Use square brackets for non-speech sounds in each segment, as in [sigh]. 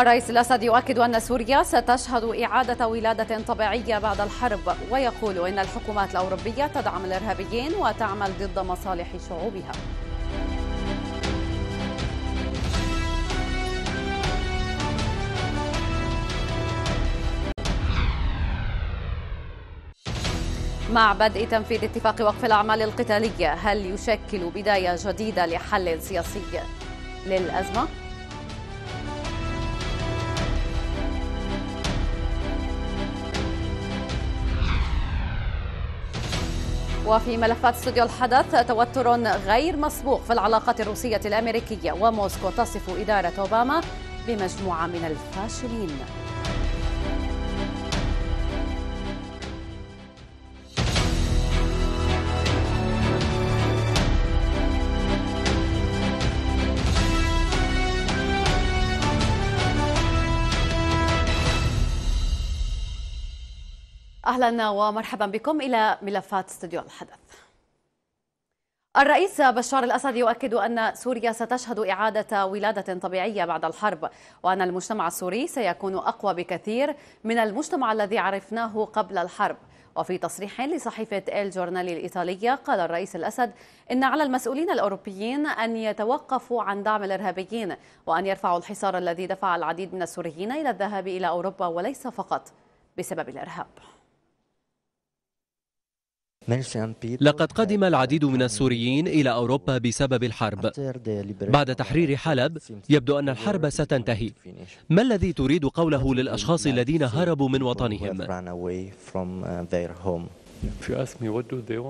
الرئيس الأسد يؤكد أن سوريا ستشهد إعادة ولادة طبيعية بعد الحرب ويقول إن الحكومات الأوروبية تدعم الإرهابيين وتعمل ضد مصالح شعوبها مع بدء تنفيذ اتفاق وقف الأعمال القتالية هل يشكل بداية جديدة لحل سياسي للأزمة؟ وفي ملفات استوديو الحدث توتر غير مسبوق في العلاقات الروسية الأمريكية وموسكو تصف إدارة أوباما بمجموعة من الفاشلين أهلا ومرحبا بكم إلى ملفات استوديو الحدث الرئيس بشار الأسد يؤكد أن سوريا ستشهد إعادة ولادة طبيعية بعد الحرب وأن المجتمع السوري سيكون أقوى بكثير من المجتمع الذي عرفناه قبل الحرب وفي تصريح لصحيفة جورنالي الإيطالية قال الرئيس الأسد إن على المسؤولين الأوروبيين أن يتوقفوا عن دعم الإرهابيين وأن يرفعوا الحصار الذي دفع العديد من السوريين إلى الذهاب إلى أوروبا وليس فقط بسبب الإرهاب لقد قدم العديد من السوريين إلى أوروبا بسبب الحرب بعد تحرير حلب يبدو أن الحرب ستنتهي ما الذي تريد قوله للأشخاص الذين هربوا من وطنهم؟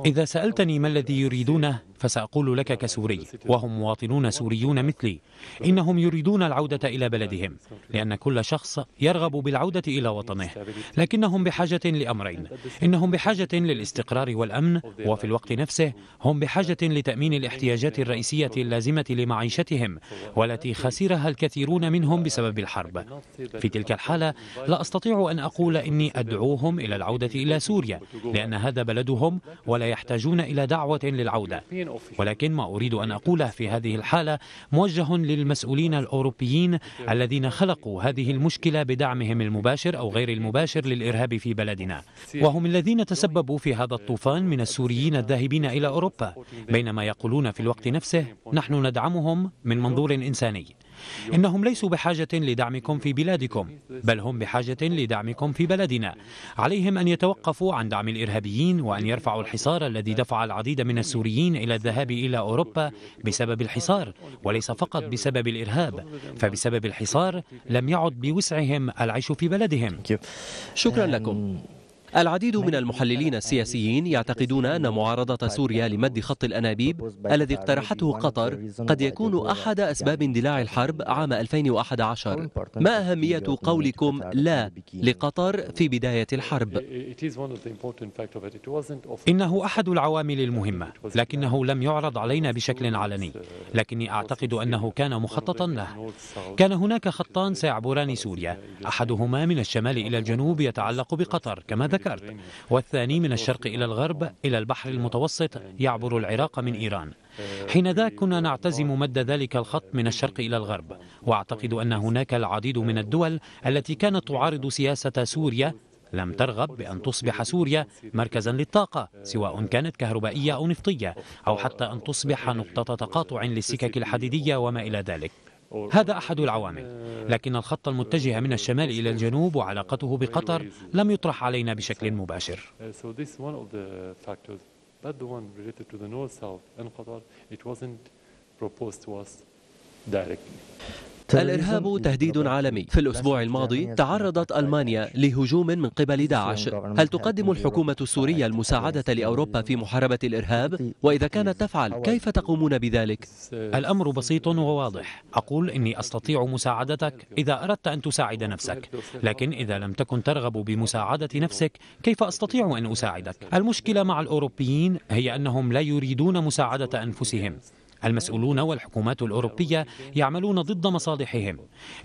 إذا سألتني ما الذي يريدونه فسأقول لك كسوري وهم مواطنون سوريون مثلي إنهم يريدون العودة إلى بلدهم لأن كل شخص يرغب بالعودة إلى وطنه لكنهم بحاجة لأمرين إنهم بحاجة للاستقرار والأمن وفي الوقت نفسه هم بحاجة لتأمين الاحتياجات الرئيسية اللازمة لمعيشتهم والتي خسرها الكثيرون منهم بسبب الحرب في تلك الحالة لا أستطيع أن أقول إني أدعوهم إلى العودة إلى سوريا لأن هذا بلدهم ولا يحتاجون إلى دعوة للعودة ولكن ما أريد أن أقوله في هذه الحالة موجه للمسؤولين الأوروبيين الذين خلقوا هذه المشكلة بدعمهم المباشر أو غير المباشر للإرهاب في بلدنا وهم الذين تسببوا في هذا الطوفان من السوريين الذاهبين إلى أوروبا بينما يقولون في الوقت نفسه نحن ندعمهم من منظور إنساني إنهم ليسوا بحاجة لدعمكم في بلادكم بل هم بحاجة لدعمكم في بلدنا عليهم أن يتوقفوا عن دعم الإرهابيين وأن يرفعوا الحصار الذي دفع العديد من السوريين إلى الذهاب إلى أوروبا بسبب الحصار وليس فقط بسبب الإرهاب فبسبب الحصار لم يعد بوسعهم العيش في بلدهم شكرا لكم um, العديد من المحللين السياسيين يعتقدون أن معارضة سوريا لمد خط الأنابيب الذي اقترحته قطر قد يكون أحد أسباب اندلاع الحرب عام 2011 ما أهمية قولكم لا لقطر في بداية الحرب إنه أحد العوامل المهمة لكنه لم يعرض علينا بشكل علني لكني أعتقد أنه كان مخططا له كان هناك خطان سيعبران سوريا أحدهما من الشمال إلى الجنوب يتعلق بقطر كما ذكرت ذكرت والثاني من الشرق إلى الغرب إلى البحر المتوسط يعبر العراق من إيران حينذاك كنا نعتزم مد ذلك الخط من الشرق إلى الغرب وأعتقد أن هناك العديد من الدول التي كانت تعارض سياسة سوريا لم ترغب بأن تصبح سوريا مركزا للطاقة سواء كانت كهربائية أو نفطية أو حتى أن تصبح نقطة تقاطع للسكك الحديدية وما إلى ذلك هذا أحد العوامل لكن الخط المتجه من الشمال إلى الجنوب وعلاقته بقطر لم يطرح علينا بشكل مباشر الإرهاب تهديد عالمي في الأسبوع الماضي تعرضت ألمانيا لهجوم من قبل داعش هل تقدم الحكومة السورية المساعدة لأوروبا في محاربة الإرهاب؟ وإذا كانت تفعل كيف تقومون بذلك؟ الأمر بسيط وواضح أقول إني أستطيع مساعدتك إذا أردت أن تساعد نفسك لكن إذا لم تكن ترغب بمساعدة نفسك كيف أستطيع أن أساعدك؟ المشكلة مع الأوروبيين هي أنهم لا يريدون مساعدة أنفسهم المسؤولون والحكومات الأوروبية يعملون ضد مصالحهم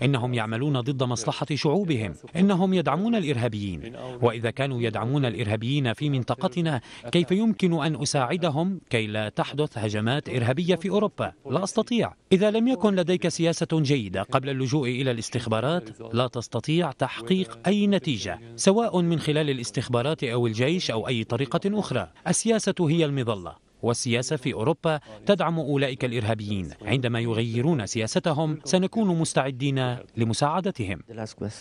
إنهم يعملون ضد مصلحة شعوبهم إنهم يدعمون الإرهابيين وإذا كانوا يدعمون الإرهابيين في منطقتنا كيف يمكن أن أساعدهم كي لا تحدث هجمات إرهابية في أوروبا لا أستطيع إذا لم يكن لديك سياسة جيدة قبل اللجوء إلى الاستخبارات لا تستطيع تحقيق أي نتيجة سواء من خلال الاستخبارات أو الجيش أو أي طريقة أخرى السياسة هي المظلة والسياسة في أوروبا تدعم أولئك الإرهابيين عندما يغيرون سياستهم سنكون مستعدين لمساعدتهم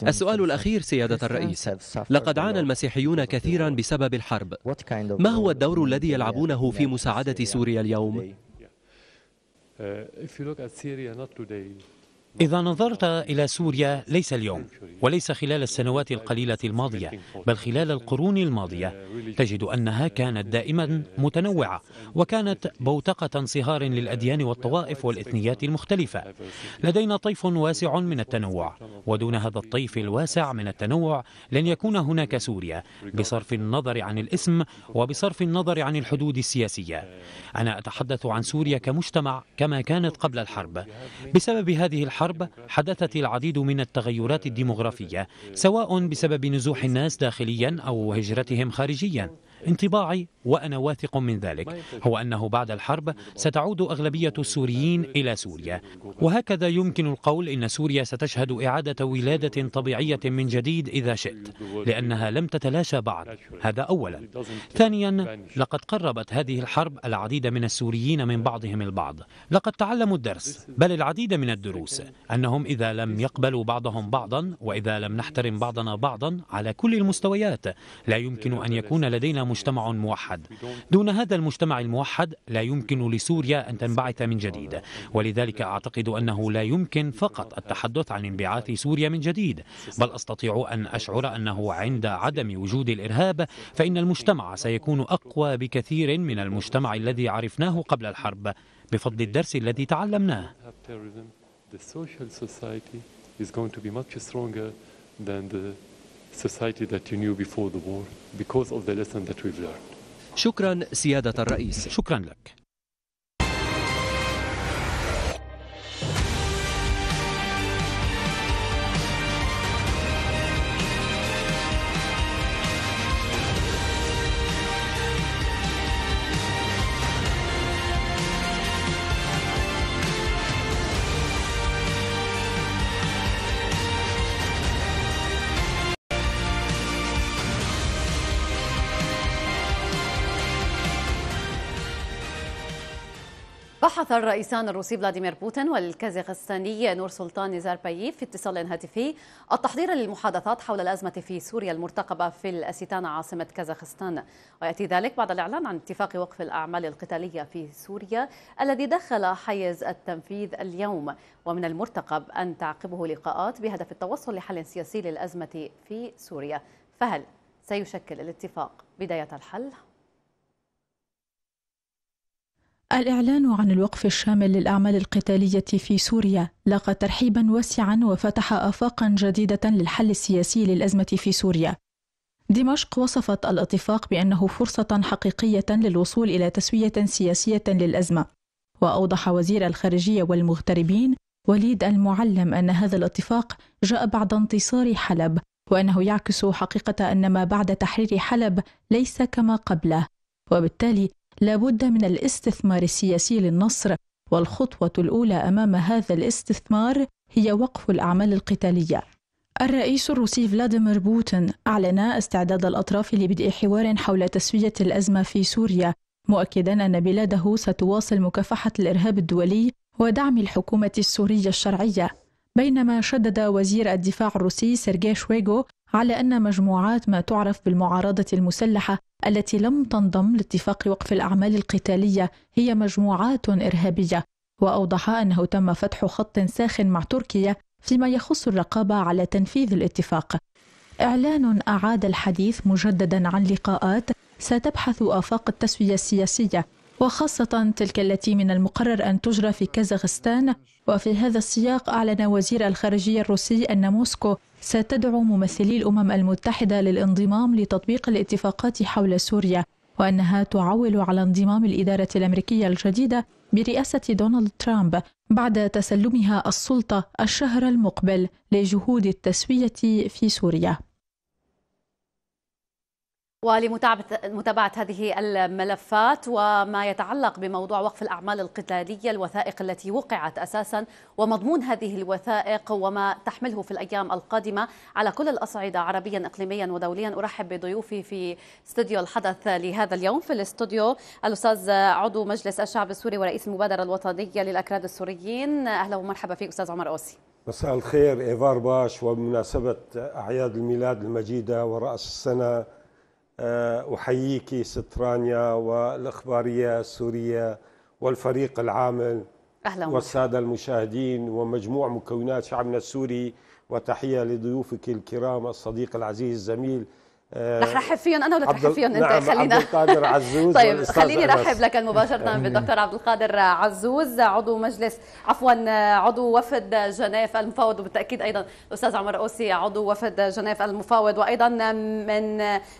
السؤال الأخير سيادة الرئيس لقد عانى المسيحيون كثيرا بسبب الحرب ما هو الدور الذي يلعبونه في مساعدة سوريا اليوم؟ uh, إذا نظرت إلى سوريا ليس اليوم وليس خلال السنوات القليلة الماضية بل خلال القرون الماضية تجد أنها كانت دائما متنوعة وكانت بوتقة انصهار للأديان والطوائف والإثنيات المختلفة لدينا طيف واسع من التنوع ودون هذا الطيف الواسع من التنوع لن يكون هناك سوريا بصرف النظر عن الاسم وبصرف النظر عن الحدود السياسية أنا أتحدث عن سوريا كمجتمع كما كانت قبل الحرب بسبب هذه الحرب الحرب حدثت العديد من التغيرات الديمغرافية سواء بسبب نزوح الناس داخليا أو هجرتهم خارجيا انطباعي وأنا واثق من ذلك هو أنه بعد الحرب ستعود أغلبية السوريين إلى سوريا وهكذا يمكن القول إن سوريا ستشهد إعادة ولادة طبيعية من جديد إذا شئت لأنها لم تتلاشى بعد هذا أولا ثانيا لقد قربت هذه الحرب العديد من السوريين من بعضهم البعض لقد تعلموا الدرس بل العديد من الدروس أنهم إذا لم يقبلوا بعضهم بعضا وإذا لم نحترم بعضنا بعضا على كل المستويات لا يمكن أن يكون لدينا مجتمع موحد الموحد دون هذا المجتمع الموحد لا يمكن لسوريا أن تنبعث من جديد ولذلك أعتقد أنه لا يمكن فقط التحدث عن انبعاث سوريا من جديد بل أستطيع أن أشعر أنه عند عدم وجود الإرهاب فإن المجتمع سيكون أقوى بكثير من المجتمع الذي عرفناه قبل الحرب بفضل الدرس الذي تعلمناه than the society that you knew before the war because of the lesson that we've learned. شكرا سيادة الرئيس شكرا لك بحث الرئيسان الروسي فلاديمير بوتين والكازاخستاني نور سلطان نزاربايف في اتصال هاتفي التحضير للمحادثات حول الأزمة في سوريا المرتقبة في الأستانة عاصمة كازاخستان ويأتي ذلك بعد الإعلان عن اتفاق وقف الأعمال القتالية في سوريا الذي دخل حيز التنفيذ اليوم ومن المرتقب أن تعقبه لقاءات بهدف التوصل لحل سياسي للأزمة في سوريا فهل سيشكل الاتفاق بداية الحل الإعلان عن الوقف الشامل للأعمال القتالية في سوريا لاقى ترحيبا واسعا وفتح آفاقا جديدة للحل السياسي للأزمة في سوريا. دمشق وصفت الاتفاق بأنه فرصة حقيقية للوصول إلى تسوية سياسية للأزمة. وأوضح وزير الخارجية والمغتربين وليد المعلم أن هذا الاتفاق جاء بعد انتصار حلب وأنه يعكس حقيقة أن ما بعد تحرير حلب ليس كما قبله وبالتالي لابد من الاستثمار السياسي للنصر والخطوة الأولى أمام هذا الاستثمار هي وقف الأعمال القتالية الرئيس الروسي فلاديمير بوتين أعلن استعداد الأطراف لبدء حوار حول تسوية الأزمة في سوريا مؤكدا أن بلاده ستواصل مكافحة الإرهاب الدولي ودعم الحكومة السورية الشرعية بينما شدد وزير الدفاع الروسي سيرجي شويغو على أن مجموعات ما تعرف بالمعارضة المسلحة التي لم تنضم لاتفاق وقف الأعمال القتالية هي مجموعات إرهابية وأوضح أنه تم فتح خط ساخن مع تركيا فيما يخص الرقابة على تنفيذ الاتفاق إعلان أعاد الحديث مجددا عن لقاءات ستبحث آفاق التسوية السياسية وخاصة تلك التي من المقرر أن تجرى في كازاخستان وفي هذا السياق أعلن وزير الخارجية الروسي أن موسكو ستدعو ممثلي الأمم المتحدة للانضمام لتطبيق الاتفاقات حول سوريا وأنها تعول على انضمام الإدارة الأمريكية الجديدة برئاسة دونالد ترامب بعد تسلمها السلطة الشهر المقبل لجهود التسوية في سوريا ولمتابعة هذه الملفات وما يتعلق بموضوع وقف الأعمال القتالية الوثائق التي وقعت أساسا ومضمون هذه الوثائق وما تحمله في الأيام القادمة على كل الأصعدة عربيا إقليميا ودوليا أرحب بضيوفي في استوديو الحدث لهذا اليوم في الاستوديو الأستاذ عضو مجلس الشعب السوري ورئيس المبادرة الوطنية للأكراد السوريين أهلا ومرحبا فيك أستاذ عمر أوسي مساء الخير إيفار باش وبمناسبة أعياد الميلاد المجيدة ورأس السنة آه، احييك ست رانيا والإخبارية السورية والفريق العامل أهلا والسادة المشاهدين ومجموع مكونات شعبنا السوري وتحية لضيوفك الكرام الصديق العزيز الزميل آه، رح رحب فيهم انا ولا ترحب فيهم انت نعم خلينا عبد القادر عزوز [laughs] طيب خليني رحب لك مباشره بالدكتور عبد القادر عزوز عضو مجلس عفوا عضو وفد جنيف المفاوض وبالتاكيد ايضا الاستاذ عمر اوسي عضو وفد جنيف المفاوض وايضا من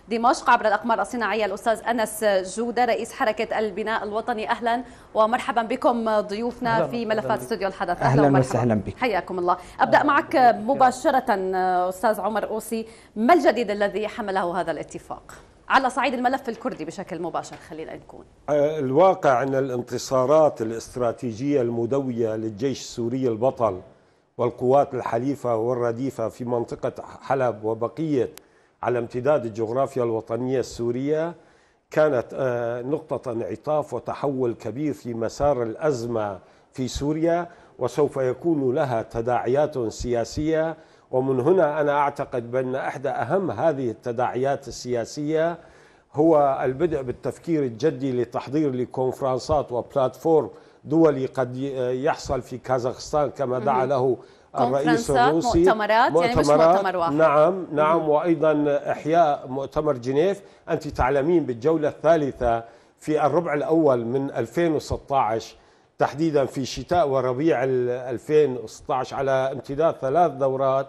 دمشق عبر الاقمار الصناعيه الاستاذ انس جوده رئيس حركه البناء الوطني اهلا ومرحبا بكم ضيوفنا في ملفات استوديو الحدث أهلاً وسهلا بك حياكم الله ابدا معك آه، مباشره استاذ عمر اوسي ما الجديد الذي حمل له هذا الاتفاق على صعيد الملف الكردي بشكل مباشر خلينا نكون الواقع أن الانتصارات الاستراتيجية المدوية للجيش السوري البطل والقوات الحليفة والرديفة في منطقة حلب وبقية على امتداد الجغرافيا الوطنية السورية كانت آه، نقطة انعطاف وتحول كبير في مسار الأزمة في سوريا وسوف يكون لها تداعيات سياسية ومن هنا أنا أعتقد بأن إحدى أهم هذه التداعيات السياسية هو البدء بالتفكير الجدي لتحضير لكونفرنسات وبلاتفورم دولي قد يحصل في كازاخستان كما دعا له الرئيس الروسي مؤتمرات, مؤتمرات يعني مش مؤتمر واحد نعم نعم مم. وايضا احياء مؤتمر جنيف انت تعلمين بالجوله الثالثه في الربع الاول من 2016 تحديدا في شتاء وربيع 2016 على امتداد ثلاث دورات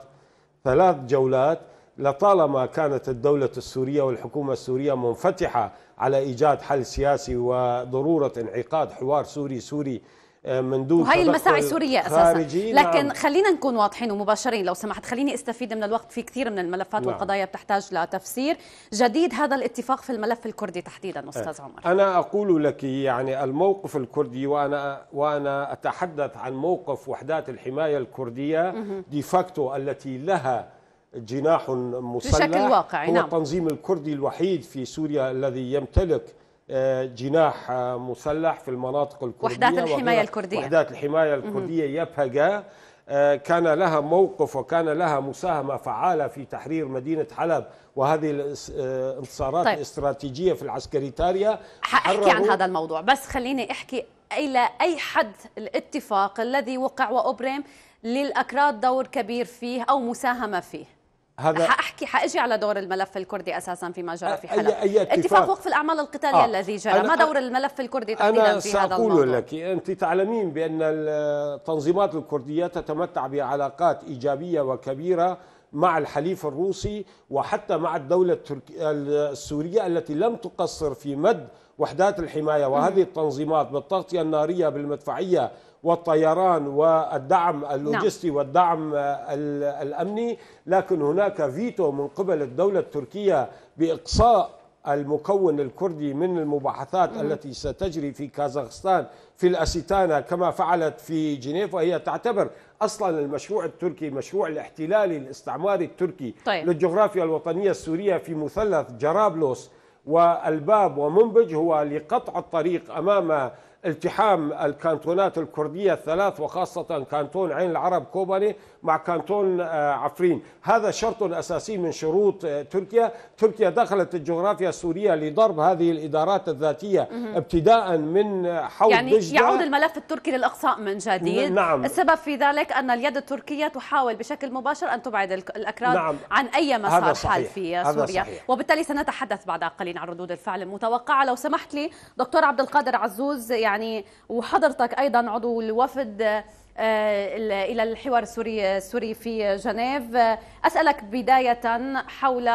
ثلاث جولات لطالما كانت الدولة السورية والحكومة السورية منفتحة على إيجاد حل سياسي وضرورة انعقاد حوار سوري سوري مندوب وهي المساعي السورية أساسا نعم. لكن نعم. خلينا نكون واضحين ومباشرين لو سمحت خليني استفيد من الوقت في كثير من الملفات نعم. والقضايا بتحتاج لتفسير جديد هذا الاتفاق في الملف الكردي تحديدا أستاذ آه. عمر أنا أقول لك يعني الموقف الكردي وأنا, وأنا أتحدث عن موقف وحدات الحماية الكردية ديفاكتو التي لها جناح مسلح بشكل واقعي هو نعم. التنظيم الكردي الوحيد في سوريا الذي يمتلك جناح مسلح في المناطق الكردية وحدات الحماية الكردية وحدات الحماية الكردية يبهجا آه، كان لها موقف وكان لها مساهمة فعالة في تحرير مدينة حلب وهذه الانتصارات آه، طيب. الاستراتيجية في العسكريتاريا احكي عن هذا الموضوع بس خليني أحكي إلى أي حد الاتفاق الذي وقع وأبرم للأكراد دور كبير فيه أو مساهمة فيه هذا حاحكي حاجي على دور الملف الكردي اساسا فيما جرى في حلب أي أي اتفاق, اتفاق وقف الاعمال القتاليه آه الذي جرى ما دور الملف الكردي تحديدا في هذا الموضوع انا لك انت تعلمين بان التنظيمات الكرديه تتمتع بعلاقات ايجابيه وكبيره مع الحليف الروسي وحتى مع الدولة التركي... السورية التي لم تقصر في مد وحدات الحماية وهذه التنظيمات بالتغطية النارية بالمدفعية والطيران والدعم نعم. اللوجستي والدعم الأمني لكن هناك فيتو من قبل الدولة التركية بإقصاء المكون الكردي من المباحثات مم. التي ستجري في كازاخستان في الأسيتانا كما فعلت في جنيف وهي تعتبر أصلا المشروع التركي مشروع الاحتلال الاستعماري التركي طيب. للجغرافيا الوطنية السورية في مثلث جرابلوس والباب ومنبج هو لقطع الطريق أمام التحام الكانتونات الكردية الثلاث وخاصة كانتون عين العرب كوباني مع كانتون آه، عفرين هذا شرط أساسي من شروط آه، تركيا تركيا دخلت الجغرافيا السورية لضرب هذه الإدارات الذاتية ابتداء من حول يعني دجدة. يعود الملف التركي للإقصاء من جديد نعم السبب في ذلك أن اليد التركية تحاول بشكل مباشر أن تبعد الأكراد نعم عن أي مسار حل في سوريا وبالتالي سنتحدث بعد قليل عن ردود الفعل المتوقعة لو سمحت لي دكتور عبد القادر عزوز يعني وحضرتك أيضا عضو الوفد آه، الى الحوار السوري السوري في جنيف اسالك بدايه حول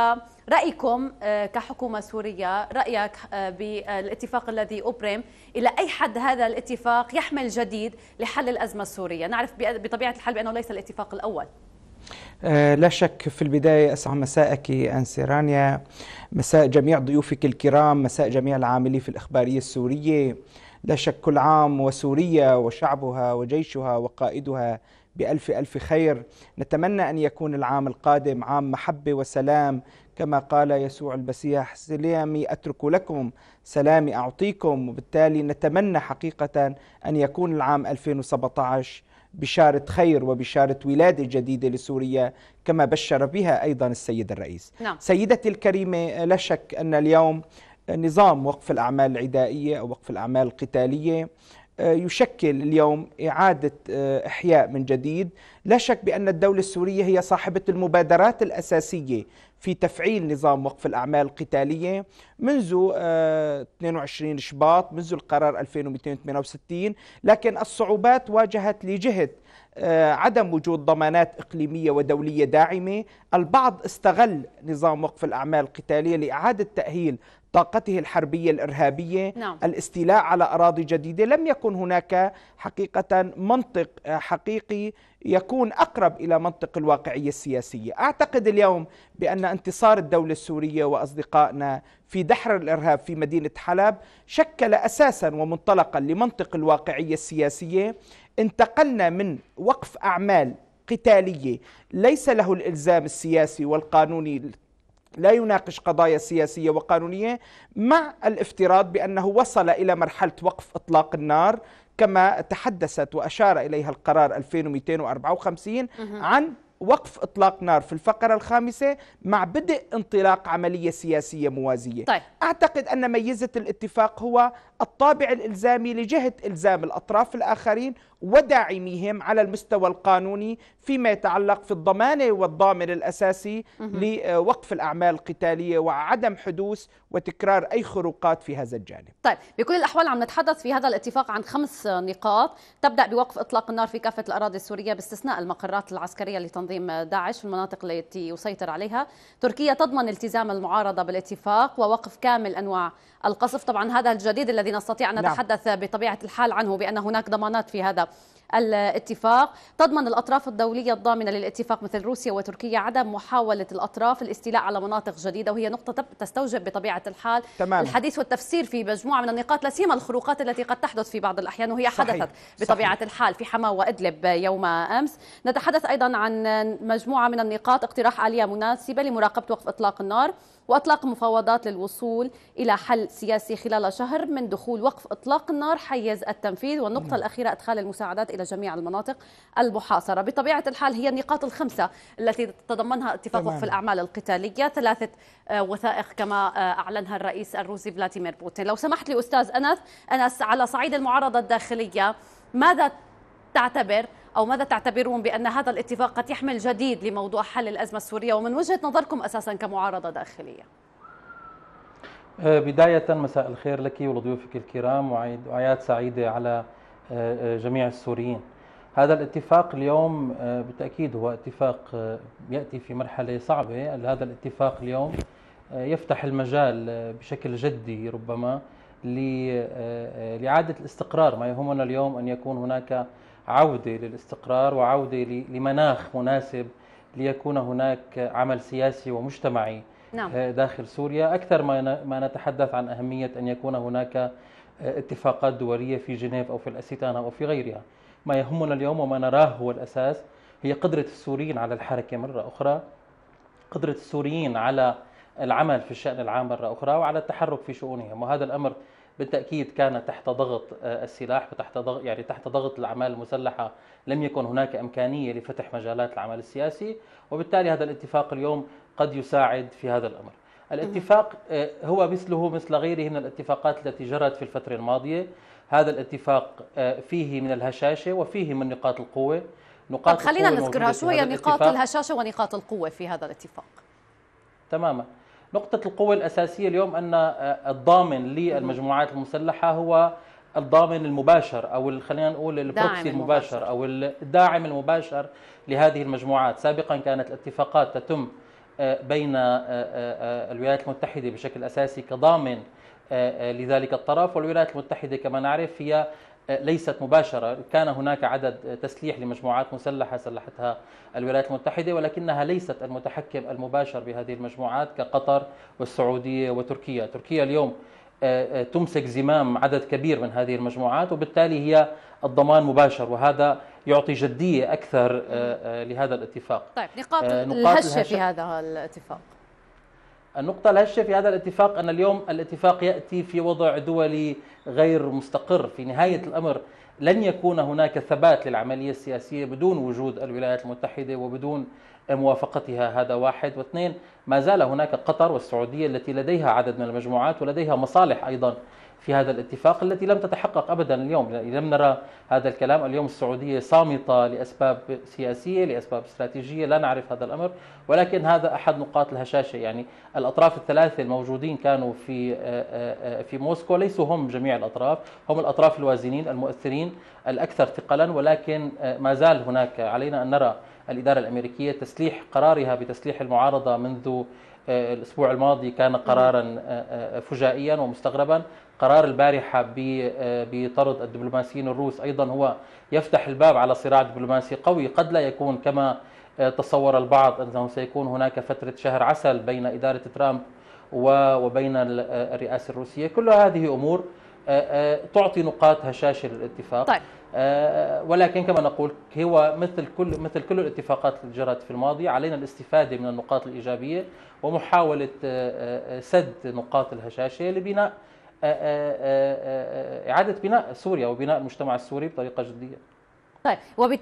رايكم آه، كحكومه سوريه رايك آه، بالاتفاق الذي ابرم الى اي حد هذا الاتفاق يحمل جديد لحل الازمه السوريه نعرف بطبيعه الحال بانه ليس الاتفاق الاول لا شك في البداية أسعى مساءك أنسي رانيا مساء جميع ضيوفك الكرام مساء جميع العاملين في الإخبارية السورية لا شك كل عام وسوريا وشعبها وجيشها وقائدها بألف ألف خير نتمنى أن يكون العام القادم عام محبة وسلام كما قال يسوع المسيح سلامي أترك لكم سلامي أعطيكم وبالتالي نتمنى حقيقة أن يكون العام 2017 بشارة خير وبشارة ولادة جديدة لسوريا كما بشر بها أيضا السيد الرئيس نعم. سيدتي الكريمة لا شك أن اليوم نظام وقف الأعمال العدائية أو وقف الأعمال القتالية آه، يشكل اليوم إعادة آه، إحياء من جديد لا شك بأن الدولة السورية هي صاحبة المبادرات الأساسية في تفعيل نظام وقف الأعمال القتالية منذ 22 آه، شباط منذ القرار 2268 لكن الصعوبات واجهت لجهة عدم وجود ضمانات إقليمية ودولية داعمة البعض استغل نظام وقف الأعمال القتالية لإعادة تأهيل طاقته الحربية الإرهابية نعم. الاستيلاء على أراضي جديدة لم يكن هناك حقيقة منطق آه، حقيقي يكون أقرب إلى منطق الواقعية السياسية أعتقد اليوم بأن انتصار الدولة السورية وأصدقائنا في دحر الإرهاب في مدينة حلب شكل أساسا ومنطلقا لمنطق الواقعية السياسية انتقلنا من وقف أعمال قتالية ليس له الإلزام السياسي والقانوني لا يناقش قضايا سياسية وقانونية مع الافتراض بأنه وصل إلى مرحلة وقف إطلاق النار كما تحدثت وأشار إليها القرار 2254 عن وقف اطلاق نار في الفقره الخامسه مع بدء انطلاق عمليه سياسيه موازيه طيب. اعتقد ان ميزه الاتفاق هو الطابع الالزامي لجهه الزام الاطراف الاخرين وداعميهم على المستوى القانوني فيما يتعلق في الضمانه والضامن الاساسي لوقف الاعمال القتاليه وعدم حدوث وتكرار اي خروقات في هذا الجانب. طيب بكل الاحوال عم نتحدث في هذا الاتفاق عن خمس نقاط تبدا بوقف اطلاق النار في كافه الاراضي السوريه باستثناء المقرات العسكريه لتنظيم داعش في المناطق التي يسيطر عليها، تركيا تضمن التزام المعارضه بالاتفاق ووقف كامل انواع القصف طبعا هذا الجديد الذي نستطيع أن نعم. نتحدث نعم. بطبيعة الحال عنه بأن هناك ضمانات في هذا الاتفاق تضمن الأطراف الدولية الضامنة للاتفاق مثل روسيا وتركيا عدم محاولة الأطراف الاستيلاء على مناطق جديدة وهي نقطة تستوجب بطبيعة الحال تمام. الحديث والتفسير في مجموعة من النقاط لا سيما الخروقات التي قد تحدث في بعض الأحيان وهي صحيح. حدثت بطبيعة صحيح. الحال في حما وإدلب يوم أمس نتحدث أيضا عن مجموعة من النقاط اقتراح آلية مناسبة لمراقبة وقف إطلاق النار وأطلاق مفاوضات للوصول إلى حل سياسي خلال شهر من دخول وقف إطلاق النار حيز التنفيذ والنقطة نعم. الأخيرة إدخال المساعدات إلى جميع المناطق المحاصرة بطبيعة الحال هي النقاط الخمسة التي تضمنها اتفاق وقف الأعمال القتالية ثلاثة آه، وثائق كما آه، أعلنها الرئيس الروسي فلاديمير بوتين لو سمحت لي أستاذ أنس أنس على صعيد المعارضة الداخلية ماذا تعتبر أو ماذا تعتبرون بأن هذا الاتفاق قد يحمل جديد لموضوع حل الأزمة السورية ومن وجهة نظركم أساسا كمعارضة داخلية أه، بداية مساء الخير لك ولضيوفك الكرام وعياد سعيدة على أه، أه، جميع السوريين هذا الاتفاق اليوم بالتأكيد هو اتفاق يأتي في مرحلة صعبة هذا الاتفاق اليوم يفتح المجال بشكل جدي ربما لإعادة الاستقرار ما يهمنا اليوم أن يكون هناك عوده للاستقرار وعوده لمناخ مناسب ليكون هناك عمل سياسي ومجتمعي نعم. آه، داخل سوريا اكثر ما ما نتحدث عن اهميه ان يكون هناك آه، اتفاقات دوليه في جنيف او في الاستانه او في غيرها ما يهمنا اليوم وما نراه هو الاساس هي قدره السوريين على الحركه مره اخرى قدره السوريين على العمل في الشان العام مره اخرى وعلى التحرك في شؤونهم وهذا الامر بالتاكيد كان تحت ضغط آه، السلاح وتحت ضغط يعني تحت ضغط الاعمال المسلحه لم يكن هناك امكانيه لفتح مجالات العمل السياسي وبالتالي هذا الاتفاق اليوم قد يساعد في هذا الامر. الاتفاق آه، هو مثله مثل غيره من الاتفاقات التي جرت في الفتره الماضيه، هذا الاتفاق آه، فيه من الهشاشه وفيه من نقاط القوه. نقاط خلينا نذكرها شو هي نقاط الهشاشه ونقاط القوه في هذا الاتفاق؟ تماما. نقطة القوة الأساسية اليوم أن آه، الضامن للمجموعات المسلحة هو الضامن المباشر او خلينا نقول البروكسي المباشر, او الداعم المباشر لهذه المجموعات، سابقا كانت الاتفاقات تتم آه، بين آه، الولايات المتحده بشكل اساسي كضامن لذلك الطرف والولايات المتحده كما نعرف هي ليست مباشرة كان هناك عدد تسليح لمجموعات مسلحة سلحتها الولايات المتحدة ولكنها ليست المتحكم المباشر بهذه المجموعات كقطر والسعودية وتركيا تركيا اليوم آه، آه، تمسك زمام عدد كبير من هذه المجموعات وبالتالي هي الضمان مباشر وهذا يعطي جدية أكثر آه، لهذا الاتفاق طيب نقاط, نقاط الهشة في هذا الاتفاق النقطة الهشة في هذا الاتفاق أن اليوم الاتفاق يأتي في وضع دولي غير مستقر في نهاية الأمر لن يكون هناك ثبات للعملية السياسية بدون وجود الولايات المتحدة وبدون موافقتها هذا واحد واثنين ما زال هناك قطر والسعودية التي لديها عدد من المجموعات ولديها مصالح أيضا في هذا الاتفاق التي لم تتحقق ابدا اليوم لم نرى هذا الكلام اليوم السعوديه صامته لاسباب سياسيه لاسباب استراتيجيه لا نعرف هذا الامر ولكن هذا احد نقاط الهشاشه يعني الاطراف الثلاثه الموجودين كانوا في آه، آه، في موسكو ليسوا هم جميع الاطراف هم الاطراف الوازنين المؤثرين الاكثر ثقلا ولكن آه، ما زال هناك علينا ان نرى الاداره الامريكيه تسليح قرارها بتسليح المعارضه منذ الاسبوع الماضي كان قرارا فجائيا ومستغربا قرار البارحة آه، بطرد الدبلوماسيين الروس أيضا هو يفتح الباب على صراع دبلوماسي قوي قد لا يكون كما آه، تصور البعض أنه سيكون هناك فترة شهر عسل بين إدارة ترامب وبين آه، الرئاسة الروسية كل هذه أمور تعطي نقاط هشاشة للاتفاق طيب. ولكن كما نقول هو مثل كل مثل كل الاتفاقات التي جرت في الماضي علينا الاستفاده من النقاط الايجابيه ومحاوله سد نقاط الهشاشه لبناء آه، آه، آه، إعادة بناء سوريا وبناء المجتمع السوري بطريقة جدية طيب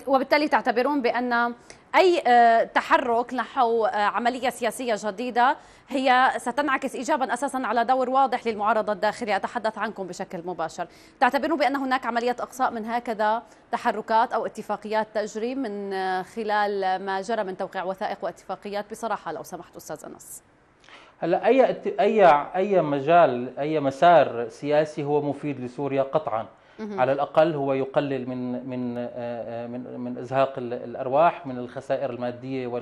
وبالتالي تعتبرون بأن أي تحرك نحو عملية سياسية جديدة هي ستنعكس إيجابا أساسا على دور واضح للمعارضة الداخلية أتحدث عنكم بشكل مباشر تعتبرون بأن هناك عملية إقصاء من هكذا تحركات أو اتفاقيات تجري من خلال ما جرى من توقيع وثائق واتفاقيات بصراحة لو سمحت أستاذ أنس هلا اي اي اي مجال اي مسار سياسي هو مفيد لسوريا قطعا على الاقل هو يقلل من من آه، آه، من من ازهاق الارواح من الخسائر الماديه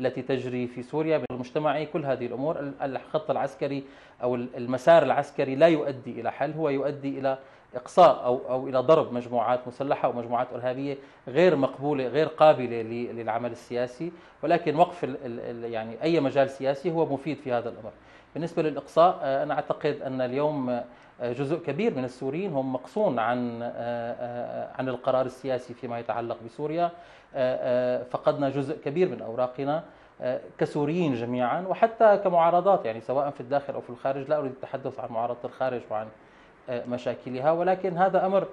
التي تجري في سوريا بالمجتمعي كل هذه الامور الخط العسكري او المسار العسكري لا يؤدي الى حل هو يؤدي الى اقصاء او او الى ضرب مجموعات مسلحه ومجموعات ارهابيه غير مقبوله غير قابله للعمل السياسي ولكن وقف الـ الـ يعني اي مجال سياسي هو مفيد في هذا الامر بالنسبه للاقصاء آه، انا اعتقد ان اليوم جزء كبير من السوريين هم مقصون عن آه، آه، عن القرار السياسي فيما يتعلق بسوريا آه، فقدنا جزء كبير من اوراقنا كسوريين جميعا وحتى كمعارضات يعني سواء في الداخل او في الخارج لا اريد التحدث عن معارضه الخارج وعن مشاكلها ولكن هذا امر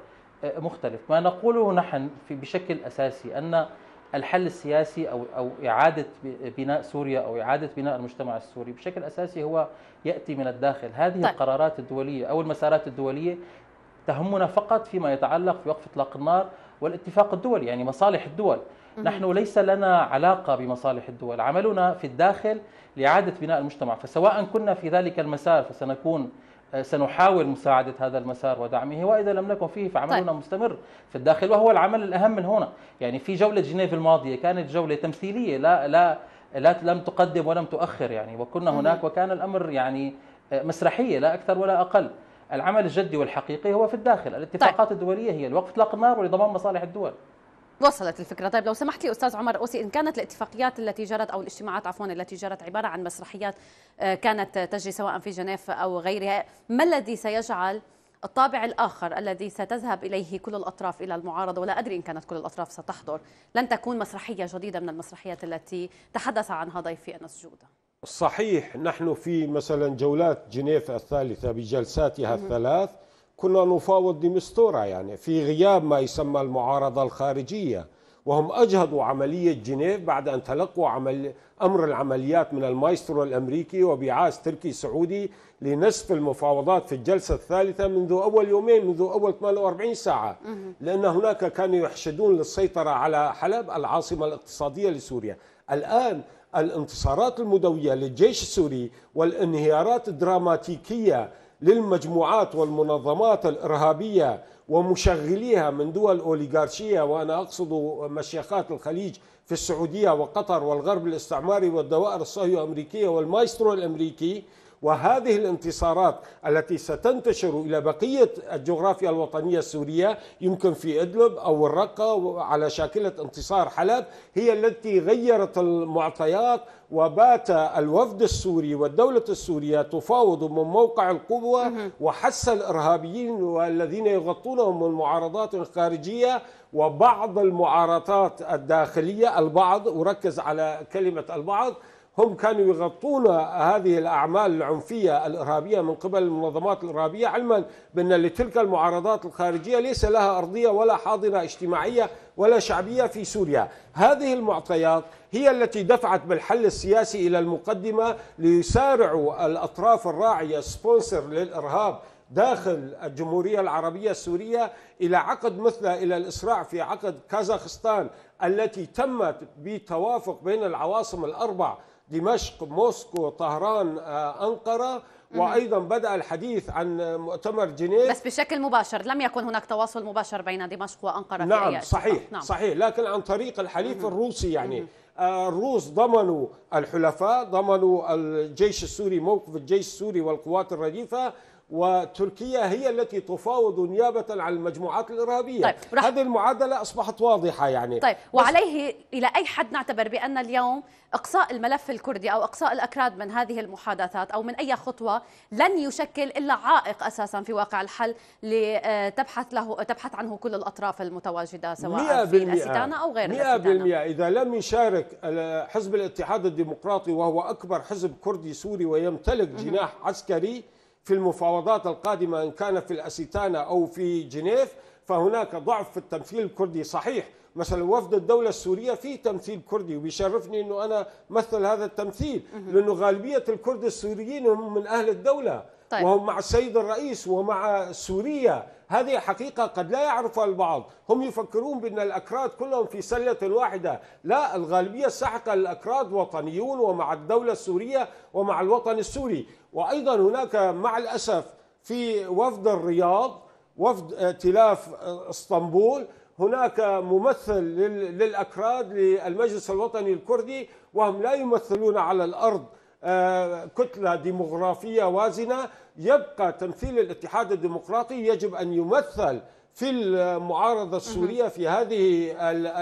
مختلف ما نقوله نحن في بشكل اساسي ان الحل السياسي او او اعاده بناء سوريا او اعاده بناء المجتمع السوري بشكل اساسي هو ياتي من الداخل، هذه طيب. القرارات الدوليه او المسارات الدوليه تهمنا فقط فيما يتعلق في اطلاق النار والاتفاق الدولي يعني مصالح الدول نحن ليس لنا علاقة بمصالح الدول عملنا في الداخل لإعادة بناء المجتمع فسواء كنا في ذلك المسار فسنكون آه، سنحاول مساعدة هذا المسار ودعمه وإذا لم نكن فيه فعملنا طيب. مستمر في الداخل وهو العمل الأهم من هنا يعني في جولة جنيف الماضية كانت جولة تمثيلية لا لا لا لم تقدم ولم تؤخر يعني وكنا هناك وكان الأمر يعني آه، مسرحية لا أكثر ولا أقل العمل الجدي والحقيقي هو في الداخل الاتفاقات طيب. الدولية هي لوقف إطلاق النار ولضمان مصالح الدول وصلت الفكرة طيب لو سمحت لي أستاذ عمر أوسي إن كانت الاتفاقيات التي جرت أو الاجتماعات عفوا التي جرت عبارة عن مسرحيات آه، كانت تجري سواء في جنيف أو غيرها ما الذي سيجعل الطابع الآخر الذي ستذهب إليه كل الأطراف إلى المعارضة ولا أدري إن كانت كل الأطراف ستحضر لن تكون مسرحية جديدة من المسرحيات التي تحدث عنها ضيفي أنس جودة صحيح نحن في مثلا جولات جنيف الثالثة بجلساتها الثلاث كنا نفاوض ديمستورا يعني في غياب ما يسمى المعارضة الخارجية وهم أجهضوا عملية جنيف بعد أن تلقوا عمل أمر العمليات من المايسترو الأمريكي وبعاز تركي سعودي لنسف المفاوضات في الجلسة الثالثة منذ أول يومين منذ أول 48 ساعة لأن هناك كانوا يحشدون للسيطرة على حلب العاصمة الاقتصادية لسوريا الآن الانتصارات المدوية للجيش السوري والانهيارات الدراماتيكية للمجموعات والمنظمات الإرهابية ومشغليها من دول أوليغارشية وأنا أقصد مشيخات الخليج في السعودية وقطر والغرب الاستعماري والدوائر الصهيونية الأمريكية والمايسترو الأمريكي وهذه الانتصارات التي ستنتشر إلى بقية الجغرافيا الوطنية السورية يمكن في إدلب أو الرقة على شاكلة انتصار حلب هي التي غيرت المعطيات وبات الوفد السوري والدولة السورية تفاوض من موقع القوة وحس الإرهابيين والذين يغطونهم من معارضات خارجية وبعض المعارضات الداخلية البعض أركز على كلمة البعض هم كانوا يغطون هذه الأعمال العنفية الإرهابية من قبل المنظمات الإرهابية علما بأن لتلك المعارضات الخارجية ليس لها أرضية ولا حاضنة اجتماعية ولا شعبية في سوريا هذه المعطيات هي التي دفعت بالحل السياسي إلى المقدمة ليسارعوا الأطراف الراعية سبونسر للإرهاب داخل الجمهورية العربية السورية إلى عقد مثل إلى الإسراع في عقد كازاخستان التي تمت بتوافق بين العواصم الأربع دمشق موسكو طهران آه، أنقرة وايضا بدا الحديث عن مؤتمر جنيف بس بشكل مباشر لم يكن هناك تواصل مباشر بين دمشق وانقره نعم في صحيح نعم. صحيح لكن عن طريق الحليف الروسي يعني آه، الروس ضمنوا الحلفاء ضمنوا الجيش السوري موقف الجيش السوري والقوات الرديفة وتركيا هي التي تفاوض نيابة عن المجموعات الإرهابية طيب هذه المعادلة أصبحت واضحة يعني طيب وعليه إلى أي حد نعتبر بأن اليوم إقصاء الملف الكردي أو إقصاء الأكراد من هذه المحادثات أو من أي خطوة لن يشكل إلا عائق أساسا في واقع الحل لتبحث له تبحث عنه كل الأطراف المتواجدة سواء في الأستانة أو غير 100% بالمئة إذا لم يشارك حزب الاتحاد الديمقراطي وهو أكبر حزب كردي سوري ويمتلك جناح عسكري في المفاوضات القادمة إن كان في الأسيتانا أو في جنيف فهناك ضعف في التمثيل الكردي صحيح مثلا وفد الدولة السورية في تمثيل كردي وبيشرفني أنه أنا مثل هذا التمثيل لأنه غالبية الكرد السوريين هم من أهل الدولة طيب. وهم مع السيد الرئيس ومع سوريا هذه حقيقة قد لا يعرفها البعض هم يفكرون بأن الأكراد كلهم في سلة واحدة لا الغالبية الساحقة الأكراد وطنيون ومع الدولة السورية ومع الوطن السوري وايضا هناك مع الاسف في وفد الرياض وفد ائتلاف اسطنبول هناك ممثل للاكراد للمجلس الوطني الكردي وهم لا يمثلون على الارض آه، كتله ديموغرافيه وازنه يبقى تمثيل الاتحاد الديمقراطي يجب ان يمثل في المعارضة السورية في هذه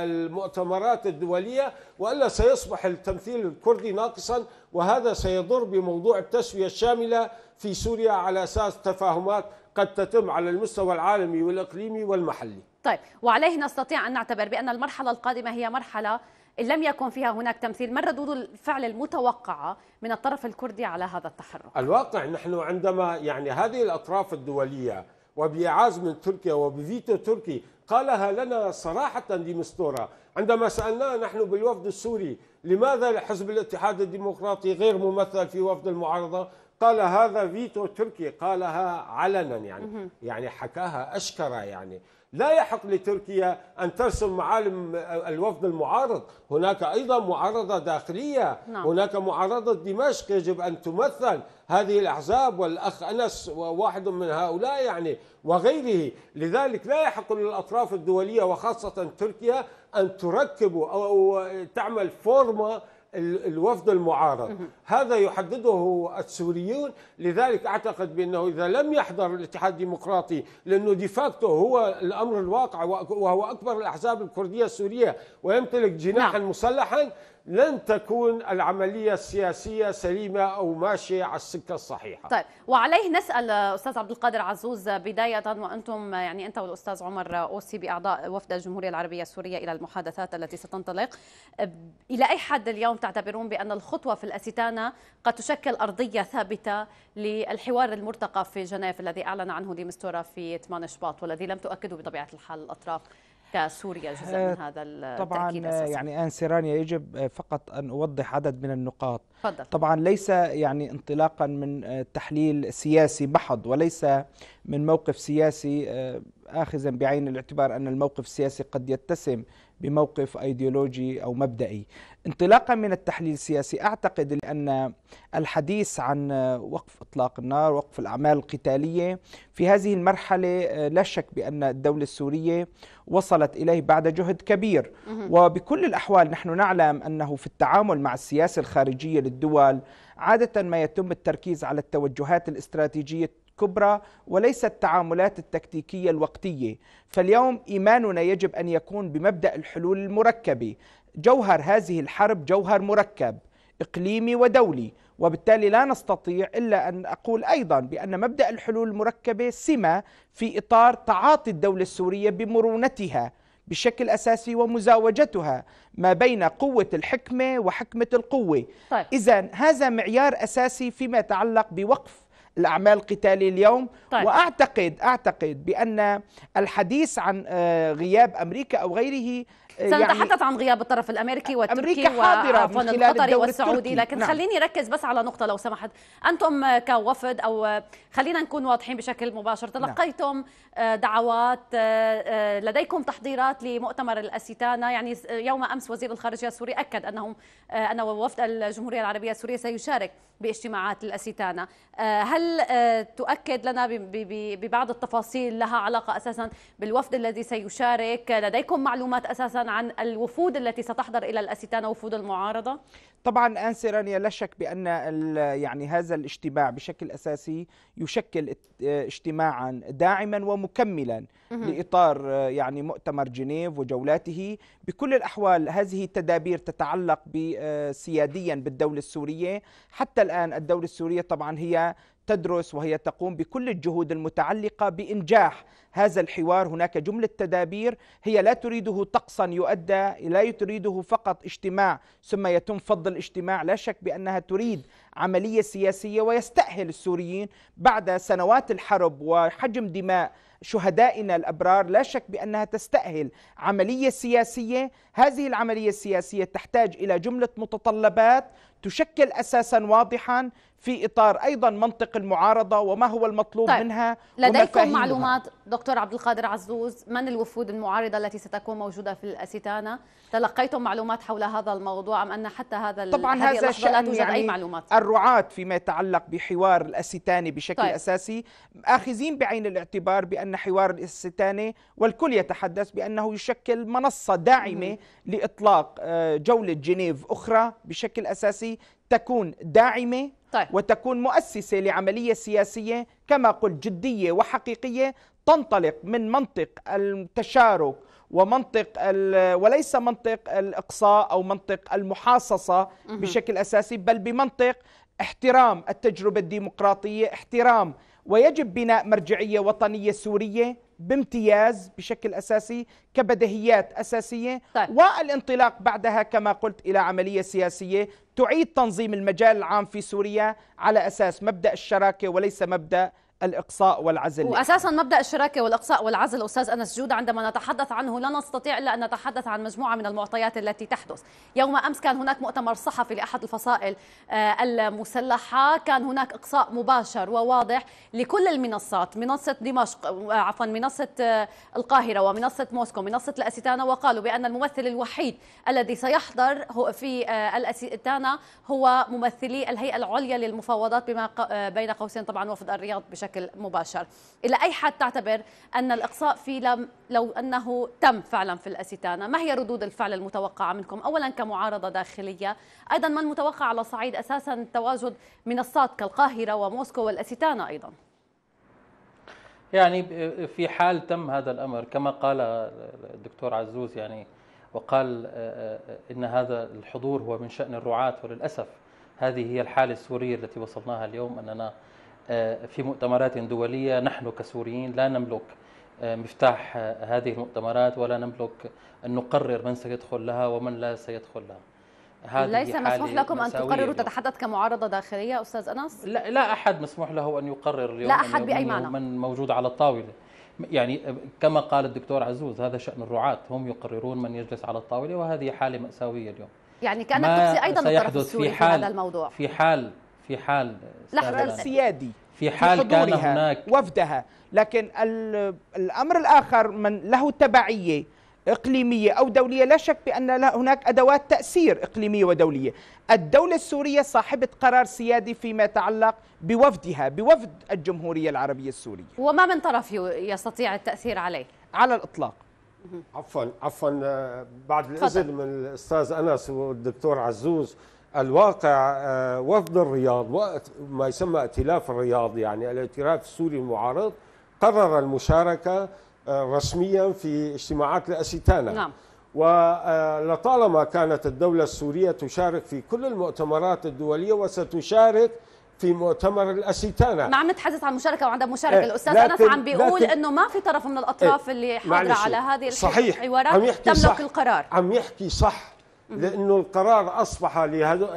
المؤتمرات الدولية وإلا سيصبح التمثيل الكردي ناقصا وهذا سيضر بموضوع التسوية الشاملة في سوريا على أساس تفاهمات قد تتم على المستوى العالمي والإقليمي والمحلي طيب وعليه نستطيع أن نعتبر بأن المرحلة القادمة هي مرحلة إن لم يكن فيها هناك تمثيل ما ردود الفعل المتوقعة من الطرف الكردي على هذا التحرك الواقع نحن عندما يعني هذه الأطراف الدولية وبعزم تركيا وبفيتو تركي قالها لنا صراحة ديمستورا عندما سألناه نحن بالوفد السوري لماذا حزب الاتحاد الديمقراطي غير ممثل في وفد المعارضة قال هذا فيتو تركي قالها علنا يعني يعني حكاها أشكرا يعني لا يحق لتركيا أن ترسم معالم الوفد المعارض هناك أيضا معارضة داخلية نعم. هناك معارضة دمشق يجب أن تمثل هذه الأحزاب والأخ أنس وواحد من هؤلاء يعني وغيره لذلك لا يحق للأطراف الدولية وخاصة تركيا أن تركب أو تعمل فورما الوفد المعارض هذا يحدده السوريون لذلك أعتقد بأنه إذا لم يحضر الاتحاد الديمقراطي لأنه ديفاكتو هو الأمر الواقع وهو أكبر الأحزاب الكردية السورية ويمتلك جناحا نعم. مسلحا لن تكون العملية السياسية سليمة أو ماشية على السكة الصحيحة طيب وعليه نسأل أستاذ عبد القادر عزوز بداية وأنتم يعني أنت والأستاذ عمر أوسي بأعضاء وفد الجمهورية العربية السورية إلى المحادثات التي ستنطلق إلى أي حد اليوم تعتبرون بأن الخطوة في الأستانة قد تشكل أرضية ثابتة للحوار المرتقى في جنيف الذي أعلن عنه ديمستورا في 8 شباط والذي لم تؤكده بطبيعة الحال الأطراف كسوريا جزء من آه، هذا التأكيد طبعا آه، أساسي. يعني آن سيرانيا يجب آه، فقط أن أوضح عدد من النقاط فضل. طبعا ليس يعني انطلاقا من تحليل سياسي بحض وليس من موقف سياسي آخذا بعين الاعتبار أن الموقف السياسي قد يتسم بموقف ايديولوجي او مبدئي. انطلاقا من التحليل السياسي اعتقد ان الحديث عن وقف اطلاق النار، وقف الاعمال القتاليه في هذه المرحله آه، لا شك بان الدوله السوريه وصلت اليه بعد جهد كبير وبكل الاحوال نحن نعلم انه في التعامل مع السياسه الخارجيه للدول عاده ما يتم التركيز على التوجهات الاستراتيجيه كبرى وليس التعاملات التكتيكيه الوقتيه فاليوم ايماننا يجب ان يكون بمبدا الحلول المركبه جوهر هذه الحرب جوهر مركب اقليمي ودولي وبالتالي لا نستطيع الا ان اقول ايضا بان مبدا الحلول المركبه سمه في اطار تعاطي الدوله السوريه بمرونتها بشكل اساسي ومزاوجتها ما بين قوه الحكمه وحكمه القوه طيب. اذا هذا معيار اساسي فيما يتعلق بوقف الأعمال القتالية اليوم طيب. وأعتقد أعتقد بأن الحديث عن آه، غياب أمريكا أو غيره إيه، سنتحدث يعني عن غياب الطرف الامريكي والتركي وعفوا القطري والسعودي لكن نعم. خليني ركز نعم. بس على نقطه لو سمحت انتم كوفد او خلينا نكون واضحين بشكل مباشر نعم. تلقيتم نعم. دعوات آه، آه، لديكم تحضيرات لمؤتمر الاسيتانا يعني يوم امس وزير الخارجيه السوري اكد انهم ان وفد الجمهوريه العربيه السوريه سيشارك باجتماعات الاسيتانا هل تؤكد لنا ببعض التفاصيل لها علاقه اساسا بالوفد الذي سيشارك لديكم معلومات اساسا عن الوفود التي ستحضر الى الاستانا وفود المعارضه طبعا انسي رانيا لا شك بان يعني هذا الاجتماع بشكل اساسي يشكل اجتماعا داعما ومكملا لاطار يعني مؤتمر جنيف وجولاته بكل الاحوال هذه التدابير تتعلق آه، سياديا بالدوله السوريه حتى الان الدوله السوريه طبعا هي تدرس وهي تقوم بكل الجهود المتعلقه بانجاح هذا الحوار هناك جمله تدابير هي لا تريده طقسا يؤدى لا تريده فقط اجتماع ثم يتم فض الاجتماع لا شك بانها تريد عمليه سياسيه ويستاهل السوريين بعد سنوات الحرب وحجم دماء شهدائنا الابرار لا شك بانها تستاهل عمليه سياسيه، هذه العمليه السياسيه تحتاج الى جمله متطلبات تشكل اساسا واضحا في اطار ايضا منطق المعارضه وما هو المطلوب طيب. منها لديكم معلومات دكتور عبد القادر عزوز من الوفود المعارضه التي ستكون موجوده في الاستانه تلقيتم معلومات حول هذا الموضوع ام ان حتى هذا طبعا هذا شأن لا توجد يعني اي معلومات الرعاة فيما يتعلق بحوار الاستاني بشكل طيب. اساسي اخذين بعين الاعتبار بان حوار الاستاني والكل يتحدث بانه يشكل منصه داعمه -م. لاطلاق آه، جوله جنيف اخرى بشكل اساسي تكون داعمة طيب. وتكون مؤسسة لعملية سياسية كما قلت جدية وحقيقية تنطلق من منطق التشارك ومنطق وليس منطق الإقصاء أو منطق المحاصصة بشكل أساسي بل بمنطق احترام التجربة الديمقراطية احترام ويجب بناء مرجعية وطنية سورية بامتياز بشكل أساسي كبديهيات أساسية طيب. والانطلاق بعدها كما قلت إلى عملية سياسية تعيد تنظيم المجال العام في سوريا على أساس مبدأ الشراكة وليس مبدأ الاقصاء والعزل واساسا مبدا الشراكه والاقصاء والعزل استاذ انس جوده عندما نتحدث عنه لا نستطيع الا ان نتحدث عن مجموعه من المعطيات التي تحدث يوم امس كان هناك مؤتمر صحفي لاحد الفصائل آه، المسلحه كان هناك اقصاء مباشر وواضح لكل المنصات منصه دمشق آه، عفوا منصه آه، القاهره ومنصه موسكو منصه الاسيتانا وقالوا بان الممثل الوحيد الذي سيحضر في الاسيتانا هو ممثلي الهيئه العليا للمفاوضات بما بين قوسين طبعا وفد الرياض بشكل بشكل مباشر إلى أي حد تعتبر أن الإقصاء في لم لو أنه تم فعلا في الأسيتانا ما هي ردود الفعل المتوقعة منكم أولا كمعارضة داخلية أيضا ما المتوقع على صعيد أساسا تواجد منصات كالقاهرة وموسكو والأسيتانا أيضا يعني في حال تم هذا الأمر كما قال الدكتور عزوز يعني وقال آه، آه، إن هذا الحضور هو من شأن الرعاة وللأسف هذه هي الحالة السورية التي وصلناها اليوم أننا آه، في مؤتمرات دولية نحن كسوريين لا نملك آه، مفتاح آه، هذه المؤتمرات ولا نملك أن نقرر من سيدخل لها ومن لا سيدخل لها ليس مسموح لكم ان تقرروا تتحدث كمعارضه داخليه استاذ انس لا لا احد مسموح له ان يقرر اليوم لا احد باي معنى من موجود على الطاوله يعني كما قال الدكتور عزوز هذا شان الرعاه هم يقررون من يجلس على الطاوله وهذه حاله ماساويه اليوم يعني كانت تقصي ايضا الطرف السوري في, حال في هذا الموضوع في حال في حال لحظة السيادي في حال كان هناك وفدها لكن الأمر الآخر من له تبعية إقليمية أو دولية لا شك بأن هناك أدوات تأثير إقليمية ودولية الدولة السورية صاحبة قرار سيادي فيما يتعلق بوفدها بوفد الجمهورية العربية السورية وما من طرف يستطيع التأثير عليه على الإطلاق عفوا عفوا آه، بعد الاذن من الاستاذ انس والدكتور عزوز الواقع آه، وفد الرياض وقت ما يسمى ائتلاف الرياض يعني الائتلاف السوري المعارض قرر المشاركة آه، رسميا في اجتماعات الأسيتانا نعم. ولطالما آه، كانت الدولة السورية تشارك في كل المؤتمرات الدولية وستشارك في مؤتمر الاسيتانا ما عم نتحدث عن مشاركه وعندها مشاركه إيه الاستاذ انس عم بيقول انه ما في طرف من الاطراف إيه اللي حاضره على هذه الحوارات تملك صح القرار عم يحكي صح لأنه القرار أصبح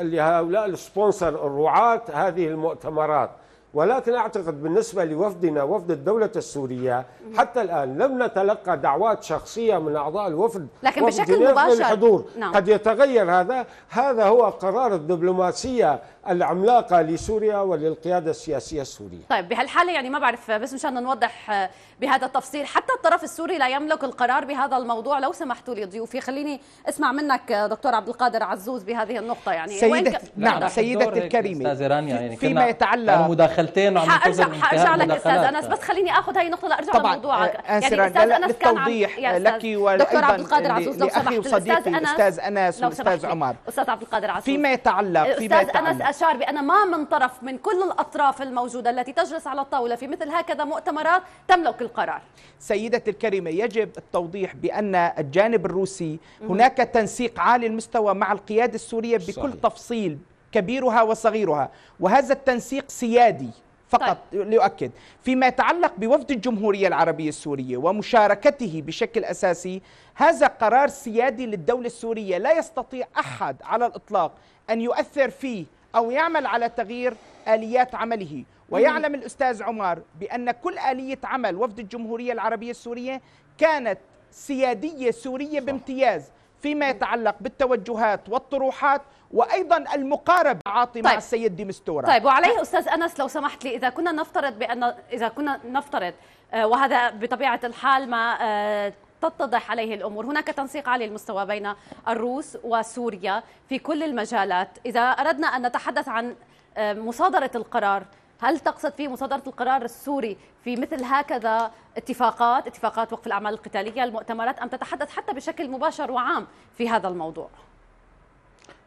لهؤلاء السبونسر الرعاة هذه المؤتمرات ولكن أعتقد بالنسبة لوفدنا وفد الدولة السورية حتى الآن لم نتلقى دعوات شخصية من أعضاء الوفد لكن بشكل مباشر للحضور. نعم. قد يتغير هذا هذا هو قرار الدبلوماسية العملاقه لسوريا وللقياده السياسيه السوريه. طيب بهالحاله يعني ما بعرف بس مشان نوضح آه، بهذا التفصيل، حتى الطرف السوري لا يملك القرار بهذا الموضوع لو سمحتوا لي ضيوفي، خليني اسمع منك آه، دكتور عبد القادر عزوز بهذه النقطه يعني سيدة ك... نعم سيدتي إيه، الكريمه استاذ رانيا يعني فيما يتعلق مداخلتين عم حارجع حارجع لك استاذ انس بس خليني اخذ هاي النقطه لارجع لموضوعك يعني استاذ انس كان للتوضيح لك دكتور عبد القادر عزوز لو سمحت استاذ انس استاذ انس استاذ عمر استاذ عبد القادر عزوز فيما يتعلق فيما يتعلق أشار بأن ما من طرف من كل الأطراف الموجودة التي تجلس على الطاولة في مثل هكذا مؤتمرات تملك القرار سيدة الكريمة يجب التوضيح بأن الجانب الروسي هناك تنسيق عالي المستوى مع القيادة السورية بكل صحيح. تفصيل كبيرها وصغيرها وهذا التنسيق سيادي فقط طيب. لأؤكد فيما يتعلق بوفد الجمهورية العربية السورية ومشاركته بشكل أساسي هذا قرار سيادي للدولة السورية لا يستطيع أحد على الإطلاق أن يؤثر فيه أو يعمل على تغيير آليات عمله ويعلم الأستاذ عمر بأن كل آلية عمل وفد الجمهورية العربية السورية كانت سيادية سورية بامتياز فيما يتعلق بالتوجهات والطروحات وايضا المقاربه عاطي طيب. مع السيد ديمستورا طيب وعليه استاذ انس لو سمحت لي اذا كنا نفترض بان اذا كنا نفترض آه، وهذا بطبيعه الحال ما آه، تتضح عليه الامور، هناك تنسيق عالي المستوى بين الروس وسوريا في كل المجالات، اذا اردنا ان نتحدث عن آه، مصادره القرار هل تقصد في مصادرة القرار السوري في مثل هكذا اتفاقات اتفاقات وقف الأعمال القتالية المؤتمرات أم تتحدث حتى بشكل مباشر وعام في هذا الموضوع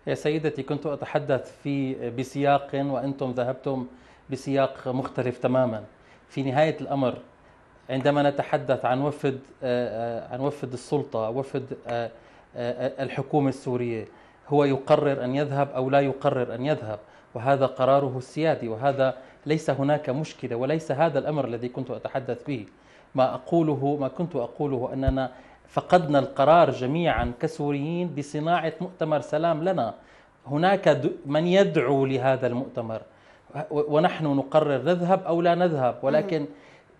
يا سيدتي كنت أتحدث في بسياق وأنتم ذهبتم بسياق مختلف تماما في نهاية الأمر عندما نتحدث عن وفد آه، آه، عن وفد السلطه وفد آه، الحكومه السوريه هو يقرر ان يذهب او لا يقرر ان يذهب وهذا قراره السيادي وهذا ليس هناك مشكله وليس هذا الامر الذي كنت اتحدث به ما اقوله ما كنت اقوله اننا فقدنا القرار جميعا كسوريين بصناعه مؤتمر سلام لنا هناك من يدعو لهذا المؤتمر ونحن نقرر نذهب او لا نذهب ولكن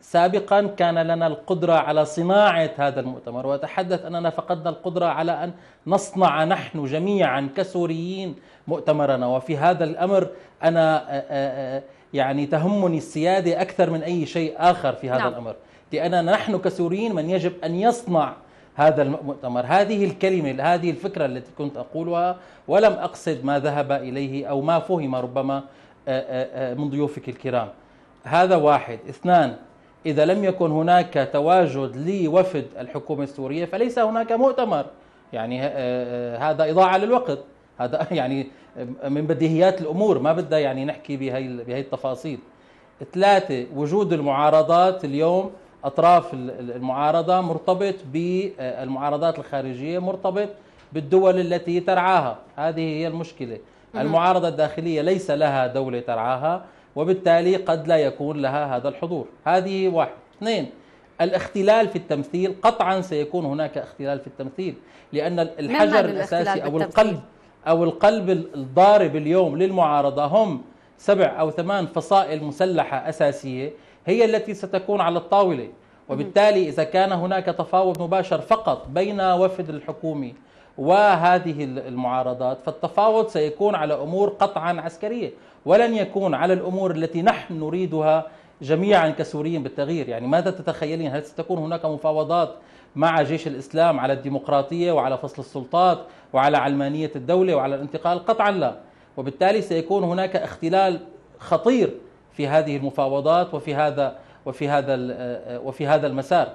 سابقا كان لنا القدرة على صناعة هذا المؤتمر وأتحدث أننا فقدنا القدرة على أن نصنع نحن جميعا كسوريين مؤتمرنا وفي هذا الأمر أنا آه، آه، آه، يعني تهمني السيادة أكثر من أي شيء آخر في هذا نعم. الأمر لأننا نحن كسوريين من يجب أن يصنع هذا المؤتمر هذه الكلمة هذه الفكرة التي كنت أقولها ولم أقصد ما ذهب إليه أو ما فهم ربما من ضيوفك الكرام هذا واحد اثنان إذا لم يكن هناك تواجد لوفد الحكومة السورية فليس هناك مؤتمر يعني آه، آه، هذا إضاعة للوقت هذا [laughs] يعني آه، من بديهيات الأمور ما بدها يعني نحكي بهي بهي التفاصيل ثلاثة وجود المعارضات اليوم أطراف المعارضة مرتبط بالمعارضات الخارجية مرتبط بالدول التي ترعاها هذه هي المشكلة المعارضة الداخلية ليس لها دولة ترعاها وبالتالي قد لا يكون لها هذا الحضور هذه واحد اثنين الاختلال في التمثيل قطعا سيكون هناك اختلال في التمثيل لأن الحجر الأساسي أو القلب أو القلب الضارب اليوم للمعارضة هم سبع أو ثمان فصائل مسلحة أساسية هي التي ستكون على الطاولة وبالتالي إذا كان هناك تفاوض مباشر فقط بين وفد الحكومي وهذه المعارضات فالتفاوض سيكون على أمور قطعا عسكرية ولن يكون على الامور التي نحن نريدها جميعا كسوريين بالتغيير يعني ماذا تتخيلين هل ستكون هناك مفاوضات مع جيش الاسلام على الديمقراطيه وعلى فصل السلطات وعلى علمانيه الدوله وعلى الانتقال قطعا لا وبالتالي سيكون هناك اختلال خطير في هذه المفاوضات وفي هذا وفي هذا آه، وفي هذا المسار